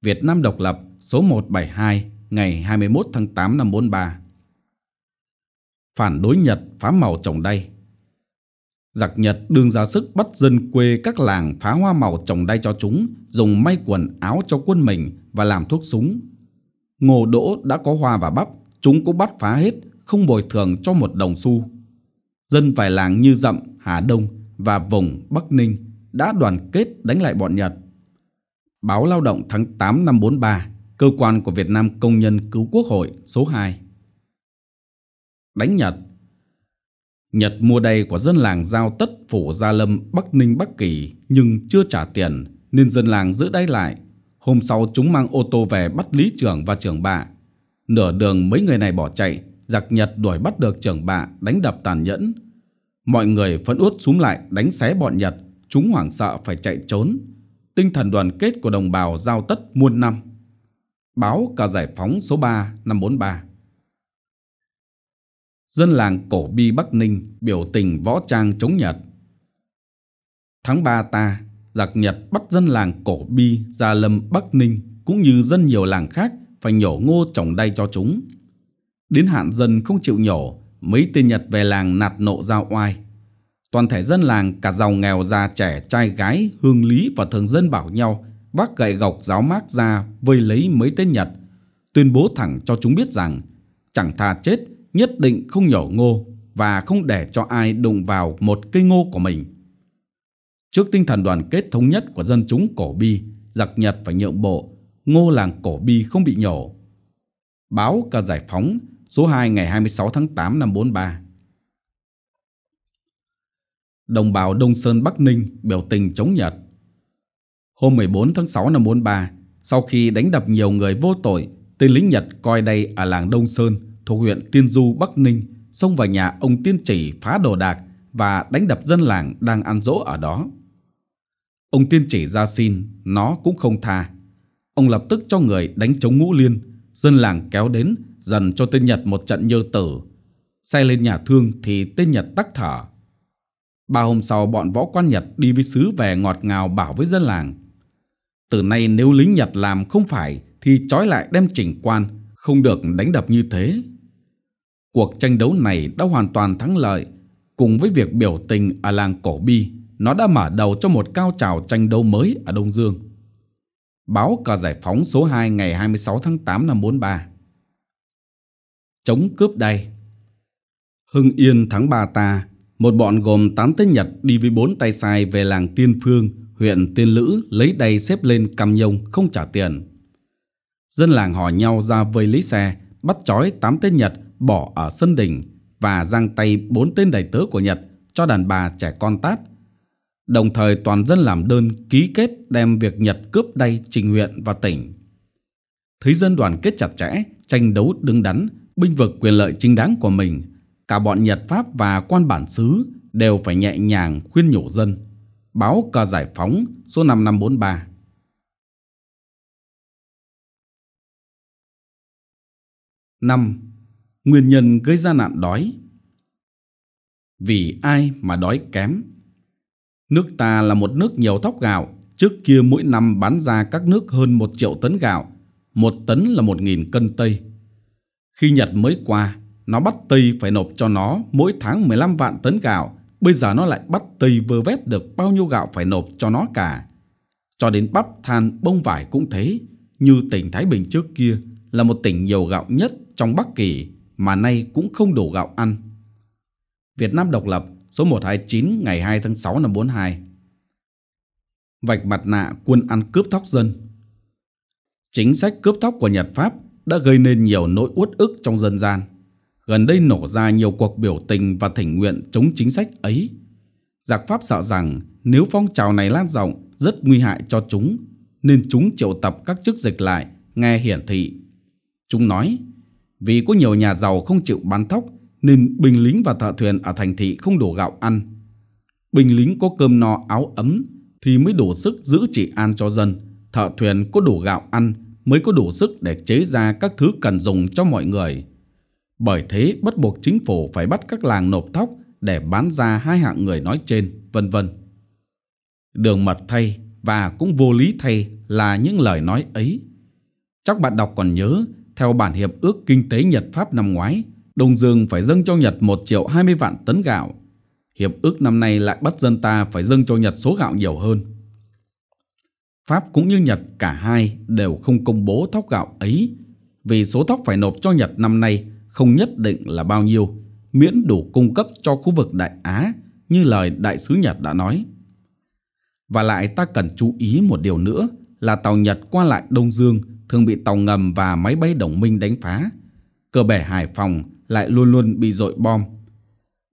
Việt Nam độc lập số 172 ngày 21 tháng 8 năm 43. Phản đối Nhật phá màu trồng đay. Giặc Nhật đương ra sức bắt dân quê các làng phá hoa màu trồng đay cho chúng, dùng may quần áo cho quân mình và làm thuốc súng. Ngô đỗ đã có hoa và bắp, chúng cũng bắt phá hết, không bồi thường cho một đồng xu dân vài làng như Dậm, Hà Đông và vùng Bắc Ninh đã đoàn kết đánh lại bọn Nhật. Báo Lao động tháng 8 năm 43, cơ quan của Việt Nam Công nhân Cứu Quốc hội số 2. Đánh Nhật Nhật mua đầy của dân làng giao tất phủ Gia Lâm, Bắc Ninh, Bắc Kỳ nhưng chưa trả tiền nên dân làng giữ đáy lại. Hôm sau chúng mang ô tô về bắt lý trưởng và trưởng bạ. Nửa đường mấy người này bỏ chạy giặc Nhật đuổi bắt được trưởng bạ đánh đập tàn nhẫn. Mọi người phấn út súng lại đánh xé bọn Nhật, chúng hoảng sợ phải chạy trốn. Tinh thần đoàn kết của đồng bào giao tất muôn năm. Báo cả giải phóng số 3 năm 43 Dân làng Cổ Bi Bắc Ninh biểu tình võ trang chống Nhật. Tháng 3 ta, giặc Nhật bắt dân làng Cổ Bi, Gia Lâm, Bắc Ninh cũng như dân nhiều làng khác phải nhổ ngô trồng đay cho chúng. Đến hạn dân không chịu nhổ, mấy tên Nhật về làng nạt nộ giao oai. Toàn thể dân làng, cả giàu nghèo già trẻ, trai gái, hương lý và thường dân bảo nhau, vác gậy gọc giáo mát ra vây lấy mấy tên Nhật, tuyên bố thẳng cho chúng biết rằng chẳng thà chết, nhất định không nhổ ngô và không để cho ai đụng vào một cây ngô của mình. Trước tinh thần đoàn kết thống nhất của dân chúng cổ bi, giặc Nhật phải nhượng bộ, ngô làng cổ bi không bị nhổ. Báo cả giải phóng số 2 ngày 26 tháng 8 năm 43. Đồng bào Đông Sơn Bắc Ninh biểu tình chống Nhật Hôm 14 tháng 6 năm 43, sau khi đánh đập nhiều người vô tội, tên lính Nhật coi đây ở làng Đông Sơn thuộc huyện Tiên Du, Bắc Ninh, xông vào nhà ông Tiên Chỉ phá đồ đạc và đánh đập dân làng đang ăn dỗ ở đó. Ông Tiên Chỉ ra xin, nó cũng không tha. Ông lập tức cho người đánh chống ngũ liên, dân làng kéo đến dần cho tên Nhật một trận nhơ tử. Xe lên nhà thương thì tên Nhật tắc thở. Ba hôm sau bọn võ quan Nhật đi với sứ về ngọt ngào bảo với dân làng. Từ nay nếu lính Nhật làm không phải thì trói lại đem chỉnh quan, không được đánh đập như thế. Cuộc tranh đấu này đã hoàn toàn thắng lợi. Cùng với việc biểu tình ở làng Cổ Bi, nó đã mở đầu cho một cao trào tranh đấu mới ở Đông Dương. Báo cờ giải phóng số 2 ngày 26 tháng 8 năm 43 Chống cướp đây Hưng Yên tháng 3 ta Một bọn gồm 8 tên Nhật đi với 4 tay sai về làng Tiên Phương, huyện Tiên Lữ lấy đầy xếp lên cằm nhông không trả tiền. Dân làng hỏi nhau ra vây lấy xe, bắt chói 8 tên Nhật bỏ ở sân đỉnh và giang tay 4 tên đầy tớ của Nhật cho đàn bà trẻ con tát – đồng thời toàn dân làm đơn ký kết đem việc Nhật cướp đay trình huyện và tỉnh. Thấy dân đoàn kết chặt chẽ, tranh đấu đứng đắn, binh vực quyền lợi chính đáng của mình, cả bọn Nhật Pháp và quan bản xứ đều phải nhẹ nhàng khuyên nhủ dân. Báo cờ giải phóng số 5543 5. Nguyên nhân gây ra nạn đói Vì ai mà đói kém Nước ta là một nước nhiều thóc gạo, trước kia mỗi năm bán ra các nước hơn 1 triệu tấn gạo, một tấn là 1.000 cân Tây. Khi Nhật mới qua, nó bắt Tây phải nộp cho nó mỗi tháng 15 vạn tấn gạo, bây giờ nó lại bắt Tây vơ vét được bao nhiêu gạo phải nộp cho nó cả. Cho đến bắp, than, bông vải cũng thế, như tỉnh Thái Bình trước kia là một tỉnh nhiều gạo nhất trong Bắc Kỳ mà nay cũng không đủ gạo ăn. Việt Nam độc lập số 129 ngày 2 tháng 6 năm 42. Vạch mặt nạ quân ăn cướp thóc dân Chính sách cướp thóc của Nhật Pháp đã gây nên nhiều nỗi uất ức trong dân gian. Gần đây nổ ra nhiều cuộc biểu tình và thỉnh nguyện chống chính sách ấy. Giặc Pháp sợ rằng nếu phong trào này lan rộng rất nguy hại cho chúng, nên chúng triệu tập các chức dịch lại, nghe hiển thị. Chúng nói, vì có nhiều nhà giàu không chịu bán thóc nên binh lính và thợ thuyền ở thành thị không đổ gạo ăn. Binh lính có cơm no áo ấm thì mới đủ sức giữ trị an cho dân, thợ thuyền có đủ gạo ăn mới có đủ sức để chế ra các thứ cần dùng cho mọi người. Bởi thế bắt buộc chính phủ phải bắt các làng nộp thóc để bán ra hai hạng người nói trên, vân vân. Đường mật thay và cũng vô lý thay là những lời nói ấy. Chắc bạn đọc còn nhớ, theo bản hiệp ước kinh tế Nhật Pháp năm ngoái, Đông Dương phải dâng cho Nhật 1 triệu 20 vạn tấn gạo. Hiệp ước năm nay lại bắt dân ta phải dâng cho Nhật số gạo nhiều hơn. Pháp cũng như Nhật cả hai đều không công bố thóc gạo ấy vì số thóc phải nộp cho Nhật năm nay không nhất định là bao nhiêu, miễn đủ cung cấp cho khu vực Đại Á như lời đại sứ Nhật đã nói. Và lại ta cần chú ý một điều nữa là tàu Nhật qua lại Đông Dương thường bị tàu ngầm và máy bay đồng minh đánh phá. Cơ bể Hải Phòng lại luôn luôn bị dội bom.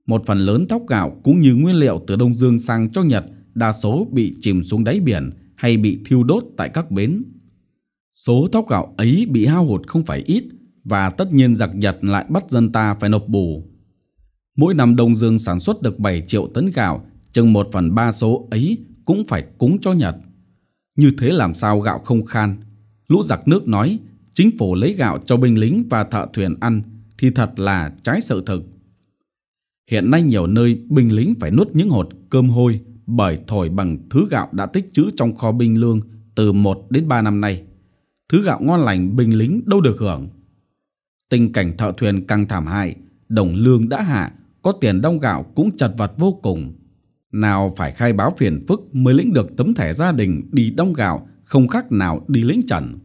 Một phần lớn thóc gạo cũng như nguyên liệu từ Đông Dương sang cho Nhật đa số bị chìm xuống đáy biển hay bị thiêu đốt tại các bến. Số thóc gạo ấy bị hao hụt không phải ít và tất nhiên giặc Nhật lại bắt dân ta phải nộp bù. Mỗi năm Đông Dương sản xuất được 7 triệu tấn gạo, chừng 1 phần 3 số ấy cũng phải cúng cho Nhật. Như thế làm sao gạo không khan? Lũ giặc nước nói, chính phủ lấy gạo cho binh lính và thợ thuyền ăn, thì thật là trái sự thực. Hiện nay nhiều nơi binh lính phải nuốt những hột cơm hôi bởi thổi bằng thứ gạo đã tích trữ trong kho binh lương từ 1 đến 3 năm nay. Thứ gạo ngon lành binh lính đâu được hưởng. Tình cảnh thợ thuyền căng thảm hại, đồng lương đã hạ, có tiền đông gạo cũng chật vật vô cùng. Nào phải khai báo phiền phức mới lĩnh được tấm thẻ gia đình đi đông gạo không khác nào đi lĩnh trần.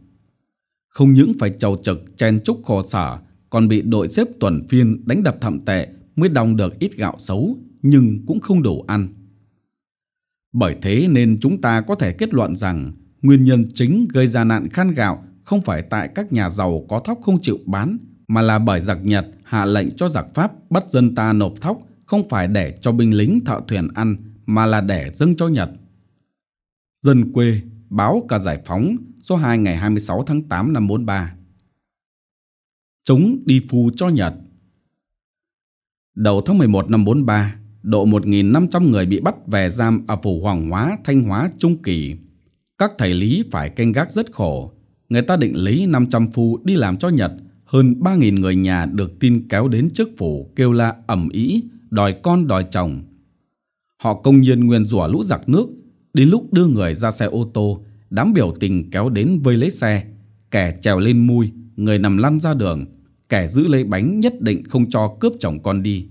Không những phải trầu trực chen chúc khổ sở còn bị đội xếp tuần phiên đánh đập thậm tệ mới đong được ít gạo xấu nhưng cũng không đủ ăn. Bởi thế nên chúng ta có thể kết luận rằng nguyên nhân chính gây ra nạn khan gạo không phải tại các nhà giàu có thóc không chịu bán mà là bởi giặc Nhật hạ lệnh cho giặc Pháp bắt dân ta nộp thóc không phải để cho binh lính thợ thuyền ăn mà là để dâng cho Nhật. Dân quê báo cả giải phóng số 2 ngày 26 tháng 8 năm 43 chúng đi phu cho Nhật. Đầu tháng 11 năm 43, độ 1.500 người bị bắt về giam ở phủ Hoàng Hóa, Thanh Hóa, Trung Kỳ. Các thầy lý phải canh gác rất khổ. Người ta định lấy 500 phu đi làm cho Nhật, hơn 3.000 người nhà được tin kéo đến trước phủ kêu la ẩm ý, đòi con đòi chồng. Họ công nhiên nguyên rủa lũ giặc nước, đến lúc đưa người ra xe ô tô, đám biểu tình kéo đến vây lấy xe, kẻ trèo lên mui, người nằm lăn ra đường, kẻ giữ lấy bánh nhất định không cho cướp chồng con đi.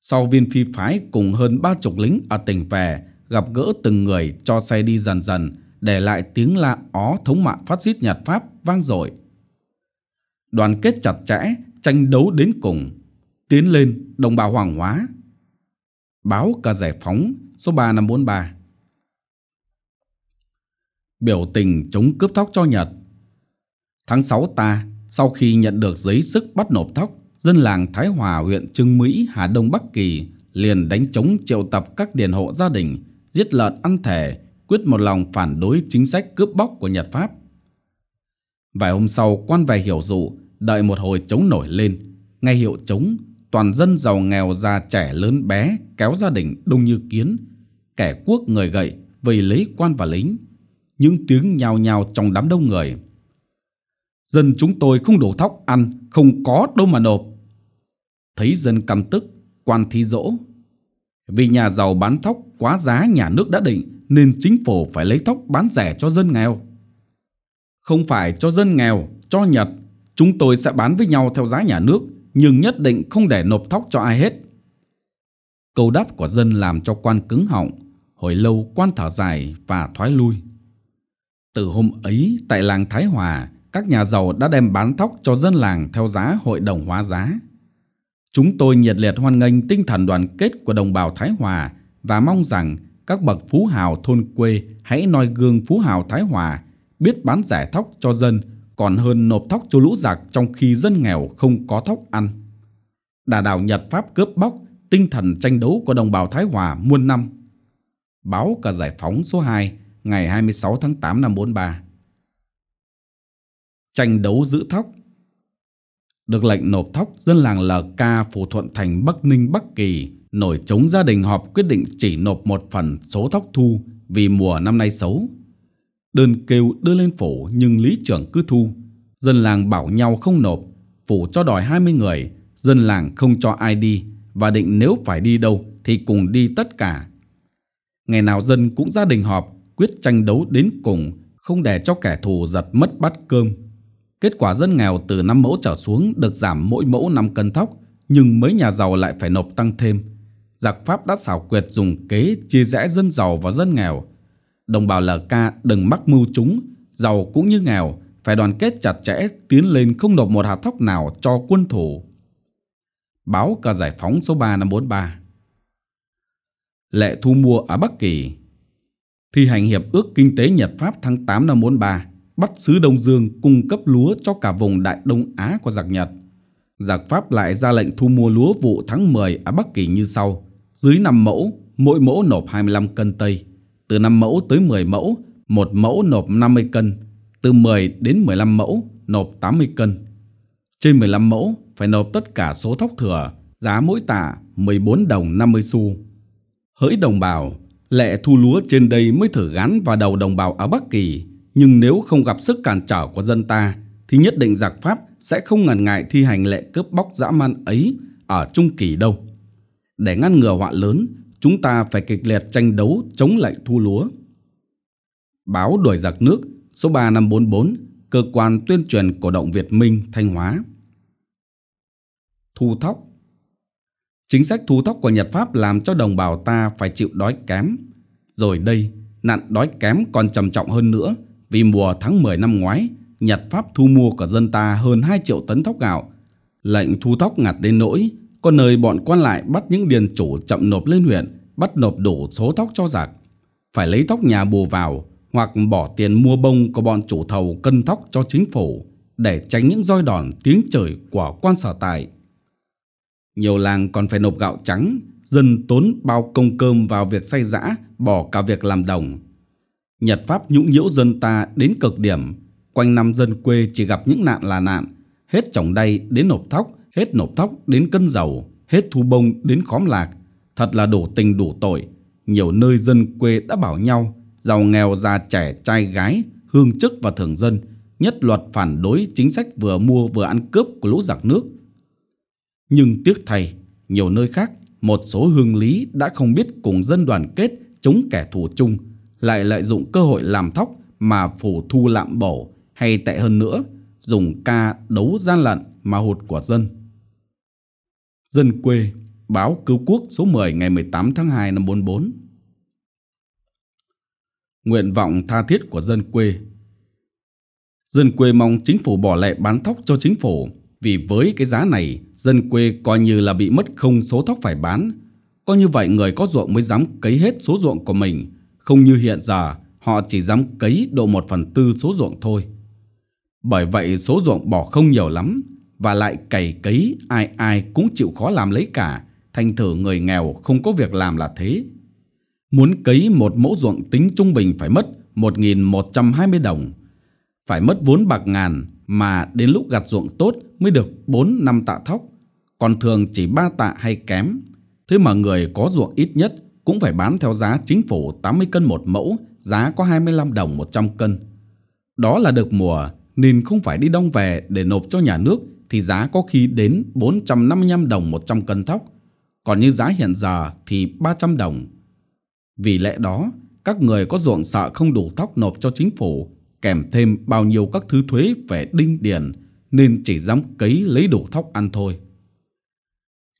Sau viên phi phái cùng hơn ba chục lính ở tỉnh về, gặp gỡ từng người cho xe đi dần dần, để lại tiếng la ó thống mạ phát xít Nhật Pháp vang dội. Đoàn kết chặt chẽ, tranh đấu đến cùng, tiến lên đồng bào hoàng hóa. Báo cả giải phóng số 3 năm 43 Biểu tình chống cướp thóc cho Nhật Tháng 6 ta, sau khi nhận được giấy sức bắt nộp thóc, dân làng Thái Hòa huyện Trưng Mỹ, Hà Đông Bắc Kỳ liền đánh chống triệu tập các điền hộ gia đình, giết lợn ăn thể, quyết một lòng phản đối chính sách cướp bóc của Nhật Pháp. Vài hôm sau, quan về hiểu dụ, đợi một hồi chống nổi lên. Ngay hiệu chống, toàn dân giàu nghèo già trẻ lớn bé kéo gia đình đông như kiến. Kẻ quốc người gậy, vây lấy quan và lính. Những tiếng nhào nhào trong đám đông người dân chúng tôi không đổ thóc ăn, không có đâu mà nộp. Thấy dân căm tức, quan thi dỗ. Vì nhà giàu bán thóc quá giá nhà nước đã định nên chính phủ phải lấy thóc bán rẻ cho dân nghèo. Không phải cho dân nghèo, cho Nhật, chúng tôi sẽ bán với nhau theo giá nhà nước nhưng nhất định không để nộp thóc cho ai hết. Câu đáp của dân làm cho quan cứng họng, hồi lâu quan thở dài và thoái lui. Từ hôm ấy tại làng Thái Hòa, các nhà giàu đã đem bán thóc cho dân làng theo giá hội đồng hóa giá. Chúng tôi nhiệt liệt hoan nghênh tinh thần đoàn kết của đồng bào Thái Hòa và mong rằng các bậc phú hào thôn quê hãy noi gương phú hào Thái Hòa, biết bán rẻ thóc cho dân còn hơn nộp thóc cho lũ giặc trong khi dân nghèo không có thóc ăn. Đà đảo Nhật Pháp cướp bóc tinh thần tranh đấu của đồng bào Thái Hòa muôn năm. Báo cả giải phóng số 2 ngày 26 tháng 8 năm 43 tranh đấu giữ thóc. Được lệnh nộp thóc, dân làng LK Phù Thuận Thành Bắc Ninh Bắc Kỳ nổi chống gia đình họp quyết định chỉ nộp một phần số thóc thu vì mùa năm nay xấu. Đơn kêu đưa lên phủ nhưng lý trưởng cứ thu. Dân làng bảo nhau không nộp, phủ cho đòi 20 người, dân làng không cho ai đi và định nếu phải đi đâu thì cùng đi tất cả. Ngày nào dân cũng gia đình họp, quyết tranh đấu đến cùng, không để cho kẻ thù giật mất bát cơm. Kết quả dân nghèo từ 5 mẫu trở xuống được giảm mỗi mẫu 5 cân thóc, nhưng mấy nhà giàu lại phải nộp tăng thêm. Giặc Pháp đã xảo quyệt dùng kế chia rẽ dân giàu và dân nghèo. Đồng bào LK đừng mắc mưu chúng, giàu cũng như nghèo, phải đoàn kết chặt chẽ tiến lên không nộp một hạt thóc nào cho quân thủ. Báo cờ giải phóng số 3 năm 43 Lệ thu mua ở Bắc Kỳ Thi hành hiệp ước kinh tế Nhật Pháp tháng 8 năm 43 bắt xứ Đông Dương cung cấp lúa cho cả vùng Đại Đông Á của giặc Nhật. Giặc Pháp lại ra lệnh thu mua lúa vụ tháng 10 ở Bắc Kỳ như sau. Dưới 5 mẫu, mỗi mẫu nộp 25 cân Tây. Từ 5 mẫu tới 10 mẫu, một mẫu nộp 50 cân. Từ 10 đến 15 mẫu, nộp 80 cân. Trên 15 mẫu, phải nộp tất cả số thóc thừa, giá mỗi tạ 14 đồng 50 xu. Hỡi đồng bào, lệ thu lúa trên đây mới thử gắn vào đầu đồng bào ở Bắc Kỳ nhưng nếu không gặp sức cản trở của dân ta thì nhất định giặc Pháp sẽ không ngần ngại thi hành lệ cướp bóc dã man ấy ở Trung Kỳ đâu. Để ngăn ngừa họa lớn, chúng ta phải kịch liệt tranh đấu chống lại thu lúa. Báo đuổi giặc nước số 3544, cơ quan tuyên truyền cổ động Việt Minh, Thanh Hóa. Thu thóc Chính sách thu thóc của Nhật Pháp làm cho đồng bào ta phải chịu đói kém. Rồi đây, nạn đói kém còn trầm trọng hơn nữa – vì mùa tháng 10 năm ngoái, Nhật Pháp thu mua của dân ta hơn 2 triệu tấn thóc gạo. Lệnh thu thóc ngặt đến nỗi, có nơi bọn quan lại bắt những điền chủ chậm nộp lên huyện, bắt nộp đủ số thóc cho giặc. Phải lấy thóc nhà bù vào, hoặc bỏ tiền mua bông của bọn chủ thầu cân thóc cho chính phủ để tránh những roi đòn tiếng trời của quan sở tài. Nhiều làng còn phải nộp gạo trắng, dân tốn bao công cơm vào việc say giã, bỏ cả việc làm đồng, Nhật Pháp nhũng nhiễu dân ta đến cực điểm, quanh năm dân quê chỉ gặp những nạn là nạn, hết trồng đay đến nộp thóc, hết nộp thóc đến cân dầu, hết thu bông đến khóm lạc, thật là đổ tình đủ tội. Nhiều nơi dân quê đã bảo nhau, giàu nghèo già trẻ trai gái, hương chức và thường dân, nhất luật phản đối chính sách vừa mua vừa ăn cướp của lũ giặc nước. Nhưng tiếc thay, nhiều nơi khác, một số hương lý đã không biết cùng dân đoàn kết chống kẻ thù chung, lại lợi dụng cơ hội làm thóc mà phủ thu lạm bổ hay tệ hơn nữa, dùng ca đấu gian lận mà hụt của dân. Dân quê, báo cứu quốc số 10 ngày 18 tháng 2 năm 44. Nguyện vọng tha thiết của dân quê Dân quê mong chính phủ bỏ lại bán thóc cho chính phủ vì với cái giá này dân quê coi như là bị mất không số thóc phải bán. coi như vậy người có ruộng mới dám cấy hết số ruộng của mình không như hiện giờ, họ chỉ dám cấy độ 1 phần tư số ruộng thôi. Bởi vậy số ruộng bỏ không nhiều lắm, và lại cày cấy ai ai cũng chịu khó làm lấy cả, thành thử người nghèo không có việc làm là thế. Muốn cấy một mẫu ruộng tính trung bình phải mất 1.120 đồng, phải mất vốn bạc ngàn mà đến lúc gặt ruộng tốt mới được 4 năm tạ thóc, còn thường chỉ 3 tạ hay kém. Thế mà người có ruộng ít nhất cũng phải bán theo giá chính phủ 80 cân một mẫu, giá có 25 đồng 100 cân. Đó là được mùa, nên không phải đi đông về để nộp cho nhà nước thì giá có khi đến 455 đồng 100 cân thóc, còn như giá hiện giờ thì 300 đồng. Vì lẽ đó, các người có ruộng sợ không đủ thóc nộp cho chính phủ, kèm thêm bao nhiêu các thứ thuế về đinh điền, nên chỉ dám cấy lấy đủ thóc ăn thôi.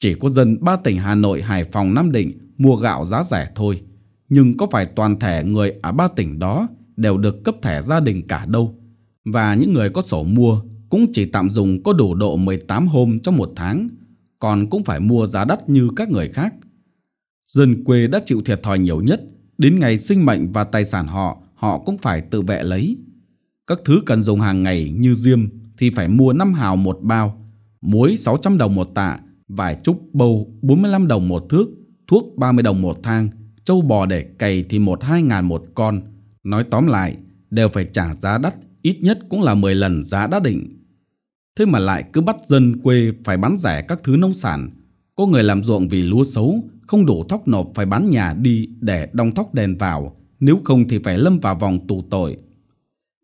Chỉ có dân ba tỉnh Hà Nội, Hải Phòng, Nam Định mua gạo giá rẻ thôi. Nhưng có phải toàn thể người ở ba tỉnh đó đều được cấp thẻ gia đình cả đâu. Và những người có sổ mua cũng chỉ tạm dùng có đủ độ 18 hôm trong một tháng, còn cũng phải mua giá đắt như các người khác. Dân quê đã chịu thiệt thòi nhiều nhất, đến ngày sinh mệnh và tài sản họ, họ cũng phải tự vệ lấy. Các thứ cần dùng hàng ngày như diêm thì phải mua 5 hào một bao, muối 600 đồng một tạ, vải trúc bầu 45 đồng một thước, thuốc 30 đồng một thang, châu bò để cày thì một hai ngàn một con. Nói tóm lại, đều phải trả giá đắt, ít nhất cũng là 10 lần giá đã định. Thế mà lại cứ bắt dân quê phải bán rẻ các thứ nông sản. Có người làm ruộng vì lúa xấu, không đủ thóc nộp phải bán nhà đi để đong thóc đèn vào, nếu không thì phải lâm vào vòng tù tội.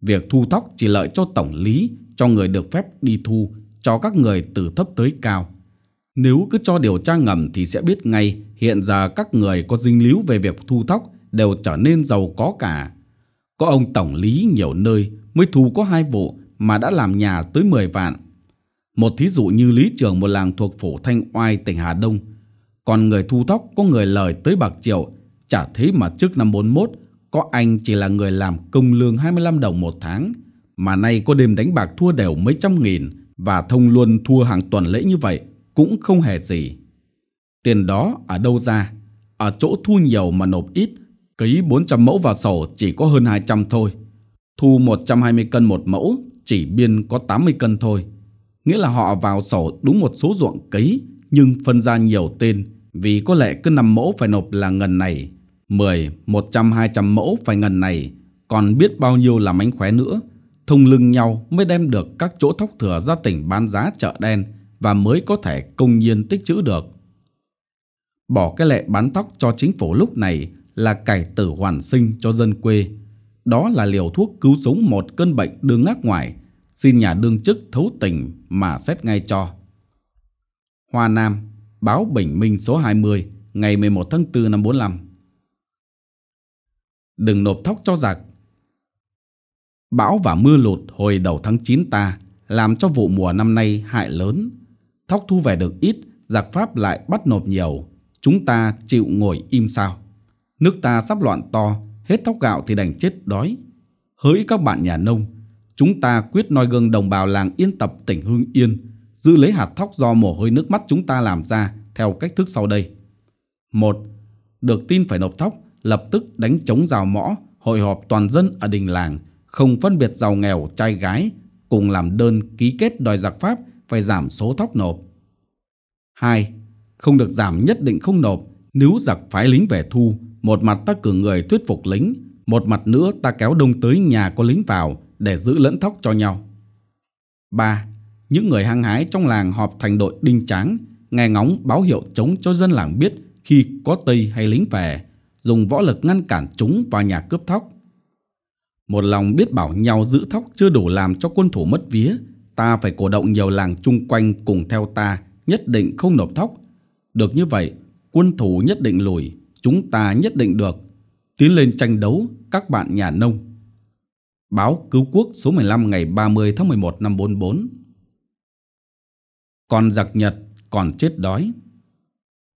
Việc thu thóc chỉ lợi cho tổng lý, cho người được phép đi thu, cho các người từ thấp tới cao. Nếu cứ cho điều tra ngầm thì sẽ biết ngay hiện giờ các người có dinh líu về việc thu thóc đều trở nên giàu có cả. Có ông tổng lý nhiều nơi mới thu có hai vụ mà đã làm nhà tới 10 vạn. Một thí dụ như lý trưởng một làng thuộc phủ Thanh Oai tỉnh Hà Đông. Còn người thu thóc có người lời tới bạc triệu, chả thế mà trước năm 41 có anh chỉ là người làm công lương 25 đồng một tháng, mà nay có đêm đánh bạc thua đều mấy trăm nghìn và thông luôn thua hàng tuần lễ như vậy cũng không hề gì. Tiền đó ở đâu ra? Ở chỗ thu nhiều mà nộp ít, cấy 400 mẫu vào sổ chỉ có hơn 200 thôi. Thu 120 cân một mẫu, chỉ biên có 80 cân thôi. Nghĩa là họ vào sổ đúng một số ruộng cấy, nhưng phân ra nhiều tên, vì có lẽ cứ 5 mẫu phải nộp là ngần này, 10, 100, 200 mẫu phải ngần này, còn biết bao nhiêu là mánh khóe nữa. Thông lưng nhau mới đem được các chỗ thóc thừa ra tỉnh bán giá chợ đen, và mới có thể công nhiên tích trữ được. Bỏ cái lệ bán tóc cho chính phủ lúc này là cải tử hoàn sinh cho dân quê. Đó là liều thuốc cứu sống một cơn bệnh đương ngác ngoài, xin nhà đương chức thấu tình mà xét ngay cho. Hoa Nam, báo Bình Minh số 20, ngày 11 tháng 4 năm 45. Đừng nộp tóc cho giặc. Bão và mưa lụt hồi đầu tháng 9 ta làm cho vụ mùa năm nay hại lớn Thóc thu về được ít, giặc Pháp lại bắt nộp nhiều. Chúng ta chịu ngồi im sao? Nước ta sắp loạn to, hết thóc gạo thì đành chết đói. Hỡi các bạn nhà nông, chúng ta quyết noi gương đồng bào làng Yên Tập tỉnh Hưng Yên, giữ lấy hạt thóc do mồ hôi nước mắt chúng ta làm ra theo cách thức sau đây. một Được tin phải nộp thóc, lập tức đánh chống rào mõ, hội họp toàn dân ở đình làng, không phân biệt giàu nghèo, trai gái, cùng làm đơn ký kết đòi giặc Pháp phải giảm số thóc nộp. 2. Không được giảm nhất định không nộp nếu giặc phái lính về thu, một mặt ta cử người thuyết phục lính, một mặt nữa ta kéo đông tới nhà có lính vào để giữ lẫn thóc cho nhau. 3. Những người hăng hái trong làng họp thành đội đinh tráng, nghe ngóng báo hiệu chống cho dân làng biết khi có Tây hay lính về, dùng võ lực ngăn cản chúng vào nhà cướp thóc. Một lòng biết bảo nhau giữ thóc chưa đủ làm cho quân thủ mất vía, ta phải cổ động nhiều làng chung quanh cùng theo ta, nhất định không nộp thóc. Được như vậy, quân thủ nhất định lùi, chúng ta nhất định được. Tiến lên tranh đấu, các bạn nhà nông. Báo Cứu Quốc số 15 ngày 30 tháng 11 năm 44 Còn giặc Nhật, còn chết đói.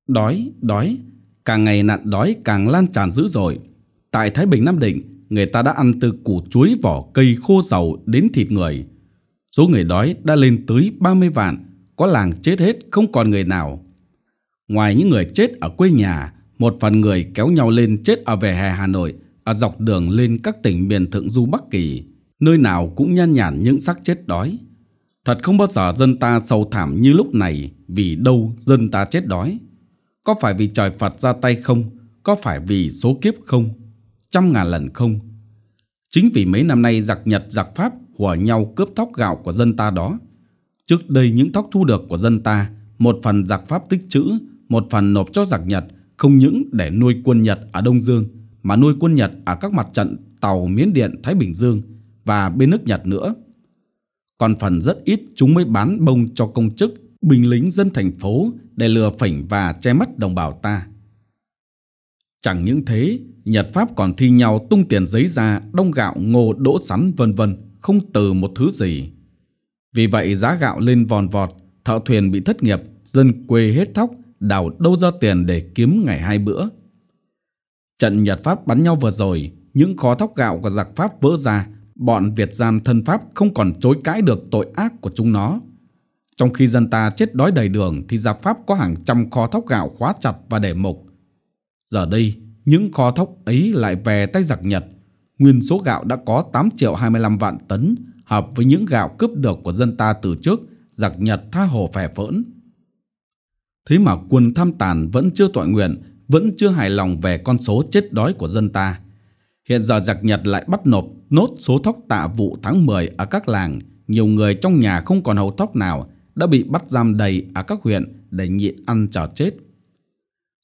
Đói, đói, càng ngày nạn đói càng lan tràn dữ dội. Tại Thái Bình Nam Định, người ta đã ăn từ củ chuối vỏ cây khô dầu đến thịt người, Số người đói đã lên tới 30 vạn, có làng chết hết không còn người nào. Ngoài những người chết ở quê nhà, một phần người kéo nhau lên chết ở về hè Hà Nội, ở dọc đường lên các tỉnh miền thượng du Bắc Kỳ, nơi nào cũng nhan nhản những xác chết đói. Thật không bao giờ dân ta sầu thảm như lúc này vì đâu dân ta chết đói. Có phải vì trời Phật ra tay không? Có phải vì số kiếp không? Trăm ngàn lần không? Chính vì mấy năm nay giặc Nhật giặc Pháp của nhau cướp thóc gạo của dân ta đó. Trước đây những thóc thu được của dân ta, một phần giặc Pháp tích trữ, một phần nộp cho giặc Nhật, không những để nuôi quân Nhật ở Đông Dương, mà nuôi quân Nhật ở các mặt trận tàu Miến Điện Thái Bình Dương và bên nước Nhật nữa. Còn phần rất ít chúng mới bán bông cho công chức, bình lính dân thành phố để lừa phỉnh và che mắt đồng bào ta. Chẳng những thế, Nhật Pháp còn thi nhau tung tiền giấy ra, đông gạo, ngô, đỗ sắn, vân vân không từ một thứ gì. Vì vậy giá gạo lên vòn vọt, thợ thuyền bị thất nghiệp, dân quê hết thóc, đào đâu ra tiền để kiếm ngày hai bữa. Trận Nhật Pháp bắn nhau vừa rồi, những khó thóc gạo của giặc Pháp vỡ ra, bọn Việt gian thân Pháp không còn chối cãi được tội ác của chúng nó. Trong khi dân ta chết đói đầy đường thì giặc Pháp có hàng trăm kho thóc gạo khóa chặt và để mục. Giờ đây, những kho thóc ấy lại về tay giặc Nhật nguyên số gạo đã có 8 triệu 25 vạn tấn, hợp với những gạo cướp được của dân ta từ trước, giặc Nhật tha hồ phè phỡn. Thế mà quân tham tàn vẫn chưa tọa nguyện, vẫn chưa hài lòng về con số chết đói của dân ta. Hiện giờ giặc Nhật lại bắt nộp nốt số thóc tạ vụ tháng 10 ở các làng. Nhiều người trong nhà không còn hầu thóc nào đã bị bắt giam đầy ở các huyện để nhịn ăn chờ chết.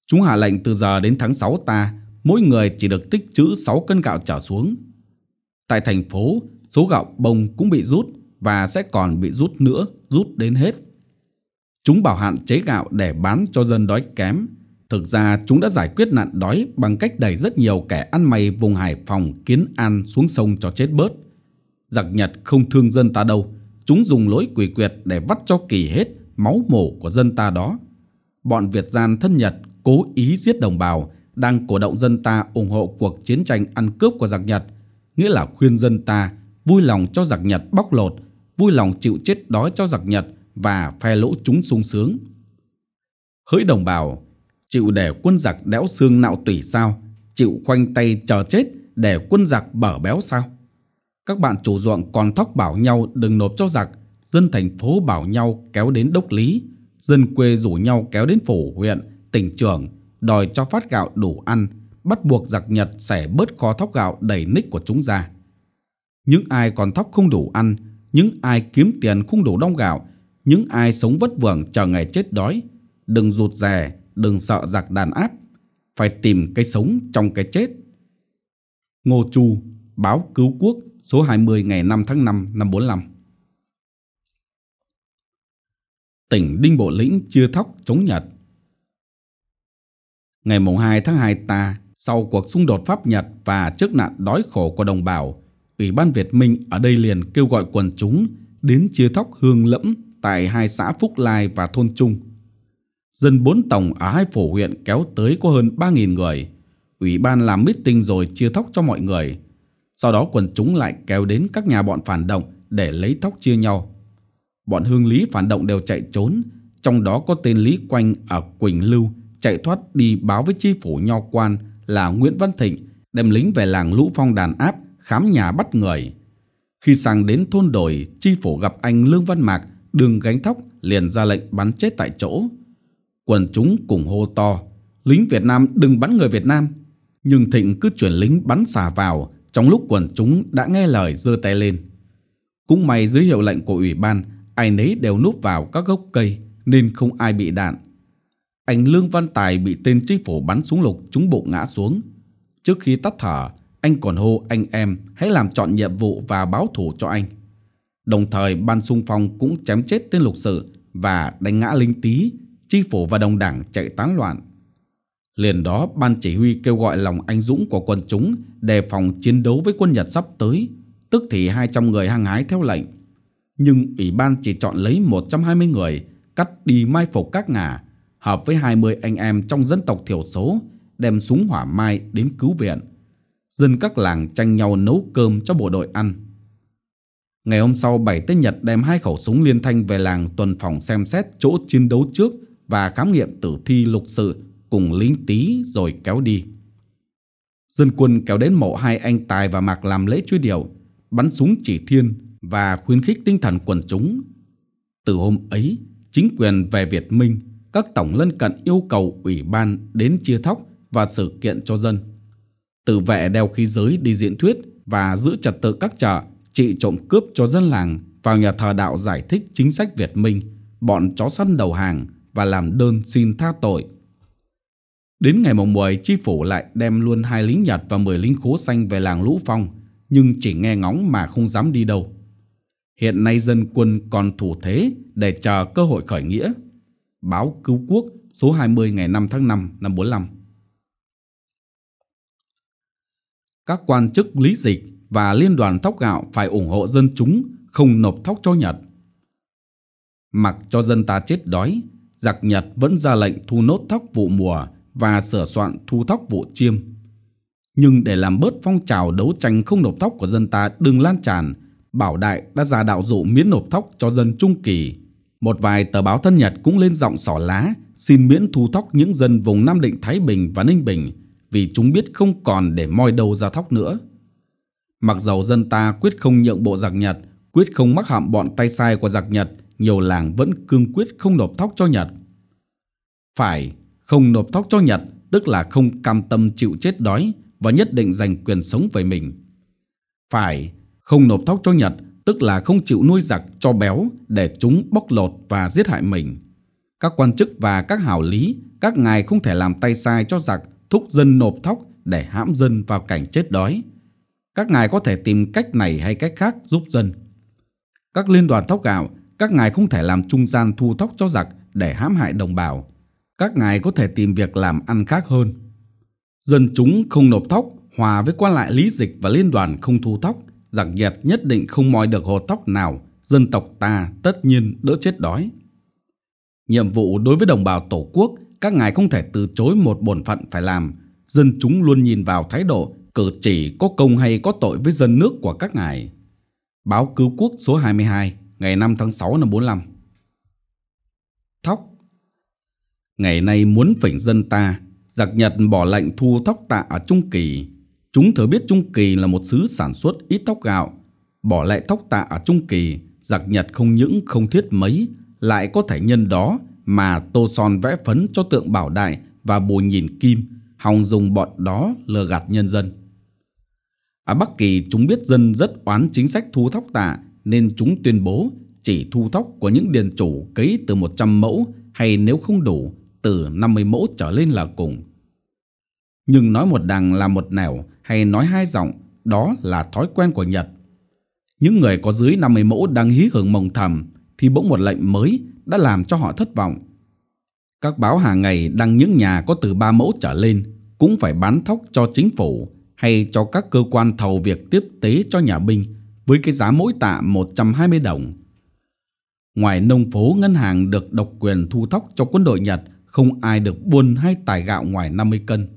Chúng hạ lệnh từ giờ đến tháng 6 ta mỗi người chỉ được tích trữ 6 cân gạo trở xuống. Tại thành phố, số gạo bông cũng bị rút và sẽ còn bị rút nữa, rút đến hết. Chúng bảo hạn chế gạo để bán cho dân đói kém. Thực ra chúng đã giải quyết nạn đói bằng cách đẩy rất nhiều kẻ ăn mày vùng Hải Phòng, Kiến An xuống sông cho chết bớt. Giặc Nhật không thương dân ta đâu, chúng dùng lối quỷ quyệt để vắt cho kỳ hết máu mổ của dân ta đó. Bọn Việt gian thân Nhật cố ý giết đồng bào đang cổ động dân ta ủng hộ cuộc chiến tranh ăn cướp của giặc Nhật, nghĩa là khuyên dân ta vui lòng cho giặc Nhật bóc lột, vui lòng chịu chết đói cho giặc Nhật và phe lỗ chúng sung sướng. Hỡi đồng bào, chịu để quân giặc đẽo xương nạo tủy sao, chịu khoanh tay chờ chết để quân giặc bở béo sao. Các bạn chủ ruộng còn thóc bảo nhau đừng nộp cho giặc, dân thành phố bảo nhau kéo đến đốc lý, dân quê rủ nhau kéo đến phủ huyện, tỉnh trưởng đòi cho phát gạo đủ ăn, bắt buộc giặc Nhật xẻ bớt khó thóc gạo đầy ních của chúng ra. Những ai còn thóc không đủ ăn, những ai kiếm tiền không đủ đong gạo, những ai sống vất vưởng chờ ngày chết đói, đừng rụt rè, đừng sợ giặc đàn áp, phải tìm cái sống trong cái chết. Ngô Chu, báo Cứu Quốc, số 20 ngày 5 tháng 5 năm 45. Tỉnh Đinh Bộ Lĩnh chưa thóc chống Nhật. Ngày 2 tháng 2 ta, sau cuộc xung đột Pháp-Nhật và trước nạn đói khổ của đồng bào, Ủy ban Việt Minh ở đây liền kêu gọi quần chúng đến chia thóc hương lẫm tại hai xã Phúc Lai và Thôn Trung. Dân bốn tổng ở hai phổ huyện kéo tới có hơn 3.000 người. Ủy ban làm meeting rồi chia thóc cho mọi người. Sau đó quần chúng lại kéo đến các nhà bọn phản động để lấy thóc chia nhau. Bọn hương lý phản động đều chạy trốn, trong đó có tên Lý Quanh ở Quỳnh Lưu chạy thoát đi báo với chi phủ nho quan là Nguyễn Văn Thịnh đem lính về làng Lũ Phong đàn áp, khám nhà bắt người. Khi sang đến thôn đồi, chi phủ gặp anh Lương Văn Mạc, đường gánh thóc liền ra lệnh bắn chết tại chỗ. Quần chúng cùng hô to, lính Việt Nam đừng bắn người Việt Nam. Nhưng Thịnh cứ chuyển lính bắn xả vào, trong lúc quần chúng đã nghe lời giơ tay lên. Cũng may dưới hiệu lệnh của ủy ban, ai nấy đều núp vào các gốc cây nên không ai bị đạn. Anh Lương Văn Tài bị tên chính phổ bắn súng lục trúng bụng ngã xuống. Trước khi tắt thở, anh còn hô anh em hãy làm chọn nhiệm vụ và báo thủ cho anh. Đồng thời ban xung phong cũng chém chết tên lục sự và đánh ngã linh tý, chi phổ và đồng đảng chạy tán loạn. Liền đó ban chỉ huy kêu gọi lòng anh dũng của quân chúng đề phòng chiến đấu với quân Nhật sắp tới, tức thì 200 người hăng hái theo lệnh. Nhưng ủy ban chỉ chọn lấy 120 người, cắt đi mai phục các ngả, hợp với 20 anh em trong dân tộc thiểu số đem súng hỏa mai đến cứu viện. Dân các làng tranh nhau nấu cơm cho bộ đội ăn. Ngày hôm sau 7 Tết Nhật đem hai khẩu súng liên thanh về làng tuần phòng xem xét chỗ chiến đấu trước và khám nghiệm tử thi lục sự cùng lính tí rồi kéo đi. Dân quân kéo đến mộ hai anh Tài và Mạc làm lễ truy điệu, bắn súng chỉ thiên và khuyến khích tinh thần quần chúng. Từ hôm ấy, chính quyền về Việt Minh các tổng lân cận yêu cầu ủy ban đến chia thóc và sự kiện cho dân. Tự vệ đeo khí giới đi diễn thuyết và giữ trật tự các chợ, trị trộm cướp cho dân làng, vào nhà thờ đạo giải thích chính sách Việt Minh, bọn chó săn đầu hàng và làm đơn xin tha tội. Đến ngày mùng 10, chi phủ lại đem luôn hai lính Nhật và 10 lính khố xanh về làng Lũ Phong, nhưng chỉ nghe ngóng mà không dám đi đâu. Hiện nay dân quân còn thủ thế để chờ cơ hội khởi nghĩa Báo Cứu Quốc số 20 ngày 5 tháng 5 năm 45. Các quan chức lý dịch và liên đoàn thóc gạo phải ủng hộ dân chúng không nộp thóc cho Nhật. Mặc cho dân ta chết đói, giặc Nhật vẫn ra lệnh thu nốt thóc vụ mùa và sửa soạn thu thóc vụ chiêm. Nhưng để làm bớt phong trào đấu tranh không nộp thóc của dân ta đừng lan tràn, Bảo Đại đã ra đạo dụ miễn nộp thóc cho dân Trung Kỳ một vài tờ báo thân Nhật cũng lên giọng xỏ lá, xin miễn thu thóc những dân vùng Nam Định, Thái Bình và Ninh Bình, vì chúng biết không còn để moi đầu ra thóc nữa. Mặc dầu dân ta quyết không nhượng bộ giặc Nhật, quyết không mắc hạm bọn tay sai của giặc Nhật, nhiều làng vẫn cương quyết không nộp thóc cho Nhật. Phải, không nộp thóc cho Nhật tức là không cam tâm chịu chết đói và nhất định giành quyền sống về mình. Phải, không nộp thóc cho Nhật tức là không chịu nuôi giặc cho béo để chúng bóc lột và giết hại mình. Các quan chức và các hảo lý, các ngài không thể làm tay sai cho giặc thúc dân nộp thóc để hãm dân vào cảnh chết đói. Các ngài có thể tìm cách này hay cách khác giúp dân. Các liên đoàn thóc gạo, các ngài không thể làm trung gian thu thóc cho giặc để hãm hại đồng bào. Các ngài có thể tìm việc làm ăn khác hơn. Dân chúng không nộp thóc hòa với quan lại lý dịch và liên đoàn không thu thóc giặc Nhật nhất định không moi được hồ tóc nào, dân tộc ta tất nhiên đỡ chết đói. Nhiệm vụ đối với đồng bào tổ quốc, các ngài không thể từ chối một bổn phận phải làm. Dân chúng luôn nhìn vào thái độ, cử chỉ có công hay có tội với dân nước của các ngài. Báo Cứu Quốc số 22, ngày 5 tháng 6 năm 45 Thóc Ngày nay muốn phỉnh dân ta, giặc Nhật bỏ lệnh thu thóc tạ ở Trung Kỳ, Chúng thừa biết Trung Kỳ là một xứ sản xuất ít tóc gạo, bỏ lại tóc tạ ở Trung Kỳ, giặc Nhật không những không thiết mấy, lại có thể nhân đó mà tô son vẽ phấn cho tượng Bảo Đại và Bùi Nhìn Kim, hòng dùng bọn đó lừa gạt nhân dân. Ở Bắc Kỳ chúng biết dân rất oán chính sách thu thóc tạ nên chúng tuyên bố chỉ thu thóc của những điền chủ cấy từ 100 mẫu hay nếu không đủ từ 50 mẫu trở lên là cùng. Nhưng nói một đằng là một nẻo hay nói hai giọng đó là thói quen của Nhật. Những người có dưới 50 mẫu đang hí hưởng mồng thầm thì bỗng một lệnh mới đã làm cho họ thất vọng. Các báo hàng ngày đăng những nhà có từ 3 mẫu trở lên cũng phải bán thóc cho chính phủ hay cho các cơ quan thầu việc tiếp tế cho nhà binh với cái giá mỗi tạ 120 đồng. Ngoài nông phố, ngân hàng được độc quyền thu thóc cho quân đội Nhật, không ai được buôn hay tải gạo ngoài 50 cân.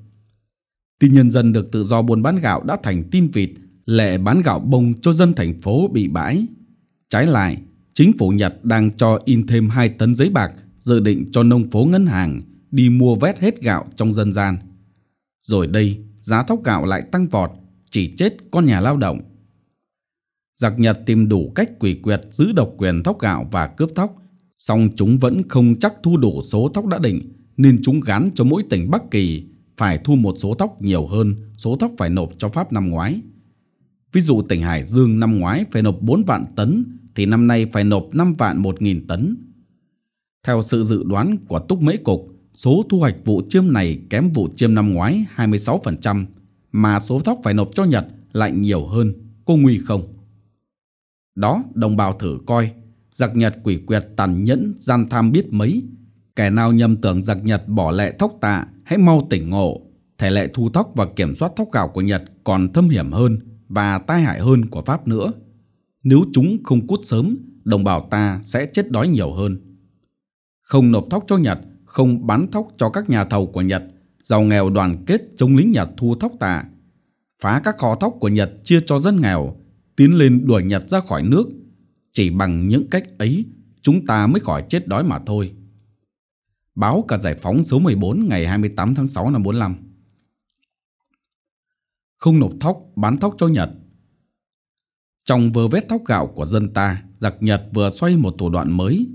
Tin nhân dân được tự do buôn bán gạo đã thành tin vịt, lệ bán gạo bông cho dân thành phố bị bãi. Trái lại, chính phủ Nhật đang cho in thêm 2 tấn giấy bạc dự định cho nông phố ngân hàng đi mua vét hết gạo trong dân gian. Rồi đây, giá thóc gạo lại tăng vọt, chỉ chết con nhà lao động. Giặc Nhật tìm đủ cách quỷ quyệt giữ độc quyền thóc gạo và cướp thóc, song chúng vẫn không chắc thu đủ số thóc đã định, nên chúng gán cho mỗi tỉnh Bắc Kỳ phải thu một số tóc nhiều hơn số tóc phải nộp cho Pháp năm ngoái. Ví dụ tỉnh Hải Dương năm ngoái phải nộp 4 vạn tấn thì năm nay phải nộp 5 vạn 1 nghìn tấn. Theo sự dự đoán của Túc Mễ Cục, số thu hoạch vụ chiêm này kém vụ chiêm năm ngoái 26%, mà số tóc phải nộp cho Nhật lại nhiều hơn, cô nguy không? Đó, đồng bào thử coi, giặc Nhật quỷ quyệt tàn nhẫn, gian tham biết mấy, Kẻ nào nhầm tưởng giặc Nhật bỏ lệ thóc tạ, hãy mau tỉnh ngộ. Thể lệ thu thóc và kiểm soát thóc gạo của Nhật còn thâm hiểm hơn và tai hại hơn của Pháp nữa. Nếu chúng không cút sớm, đồng bào ta sẽ chết đói nhiều hơn. Không nộp thóc cho Nhật, không bán thóc cho các nhà thầu của Nhật, giàu nghèo đoàn kết chống lính Nhật thu thóc tạ, phá các kho thóc của Nhật chia cho dân nghèo, tiến lên đuổi Nhật ra khỏi nước. Chỉ bằng những cách ấy, chúng ta mới khỏi chết đói mà thôi báo cả giải phóng số 14 ngày 28 tháng 6 năm 45. Không nộp thóc, bán thóc cho Nhật. Trong vơ vết thóc gạo của dân ta, giặc Nhật vừa xoay một thủ đoạn mới.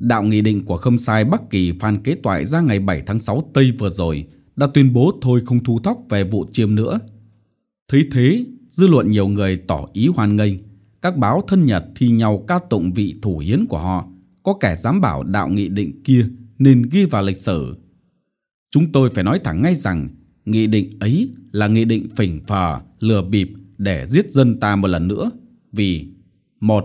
Đạo nghị định của không sai Bắc Kỳ Phan Kế Toại ra ngày 7 tháng 6 Tây vừa rồi đã tuyên bố thôi không thu thóc về vụ chiêm nữa. Thấy thế, dư luận nhiều người tỏ ý hoan nghênh. Các báo thân Nhật thi nhau ca tụng vị thủ hiến của họ. Có kẻ dám bảo đạo nghị định kia nên ghi vào lịch sử. Chúng tôi phải nói thẳng ngay rằng nghị định ấy là nghị định phỉnh phờ, lừa bịp để giết dân ta một lần nữa. Vì một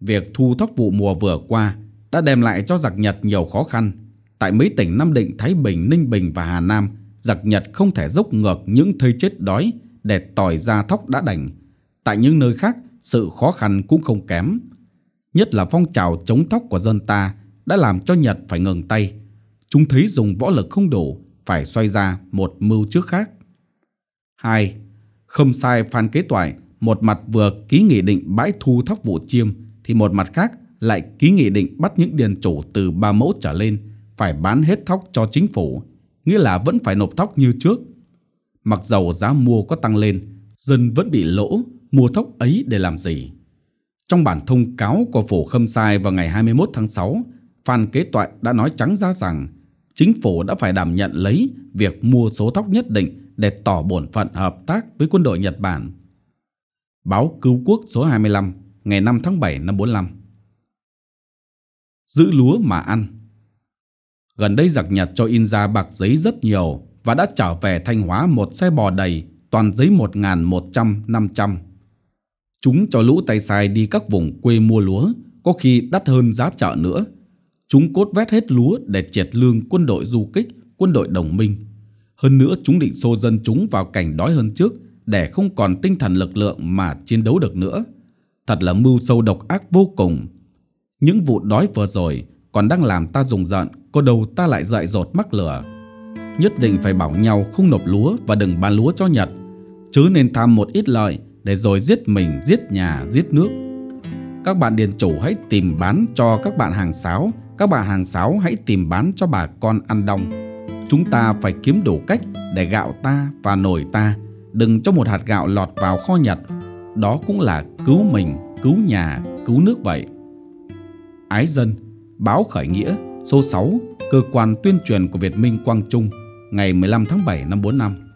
Việc thu thóc vụ mùa vừa qua đã đem lại cho giặc Nhật nhiều khó khăn. Tại mấy tỉnh Nam Định, Thái Bình, Ninh Bình và Hà Nam, giặc Nhật không thể dốc ngược những thây chết đói để tỏi ra thóc đã đành. Tại những nơi khác, sự khó khăn cũng không kém. Nhất là phong trào chống thóc của dân ta đã làm cho Nhật phải ngừng tay. Chúng thấy dùng võ lực không đủ, phải xoay ra một mưu trước khác. 2. Khâm sai Phan Kế Toại một mặt vừa ký nghị định bãi thu thóc vụ chiêm thì một mặt khác lại ký nghị định bắt những điền chủ từ ba mẫu trở lên phải bán hết thóc cho chính phủ, nghĩa là vẫn phải nộp thóc như trước. Mặc dầu giá mua có tăng lên, dân vẫn bị lỗ, mua thóc ấy để làm gì? Trong bản thông cáo của phủ Khâm Sai vào ngày 21 tháng 6 Phan Kế Toại đã nói trắng ra rằng chính phủ đã phải đảm nhận lấy việc mua số thóc nhất định để tỏ bổn phận hợp tác với quân đội Nhật Bản. Báo Cứu Quốc số 25 ngày 5 tháng 7 năm 45 Giữ lúa mà ăn Gần đây giặc Nhật cho in ra bạc giấy rất nhiều và đã trở về Thanh Hóa một xe bò đầy toàn giấy 1.100-500. Chúng cho lũ tay sai đi các vùng quê mua lúa, có khi đắt hơn giá chợ nữa – Chúng cốt vét hết lúa để triệt lương quân đội du kích, quân đội đồng minh. Hơn nữa chúng định xô dân chúng vào cảnh đói hơn trước để không còn tinh thần lực lượng mà chiến đấu được nữa. Thật là mưu sâu độc ác vô cùng. Những vụ đói vừa rồi còn đang làm ta rùng rợn, có đầu ta lại dậy dột mắc lửa. Nhất định phải bảo nhau không nộp lúa và đừng bán lúa cho Nhật. Chứ nên tham một ít lợi để rồi giết mình, giết nhà, giết nước. Các bạn điền chủ hãy tìm bán cho các bạn hàng sáo các bà hàng sáo hãy tìm bán cho bà con ăn đong. Chúng ta phải kiếm đủ cách để gạo ta và nổi ta, đừng cho một hạt gạo lọt vào kho Nhật. Đó cũng là cứu mình, cứu nhà, cứu nước vậy. Ái dân, báo khởi nghĩa, số 6, cơ quan tuyên truyền của Việt Minh Quang Trung, ngày 15 tháng 7 năm 45.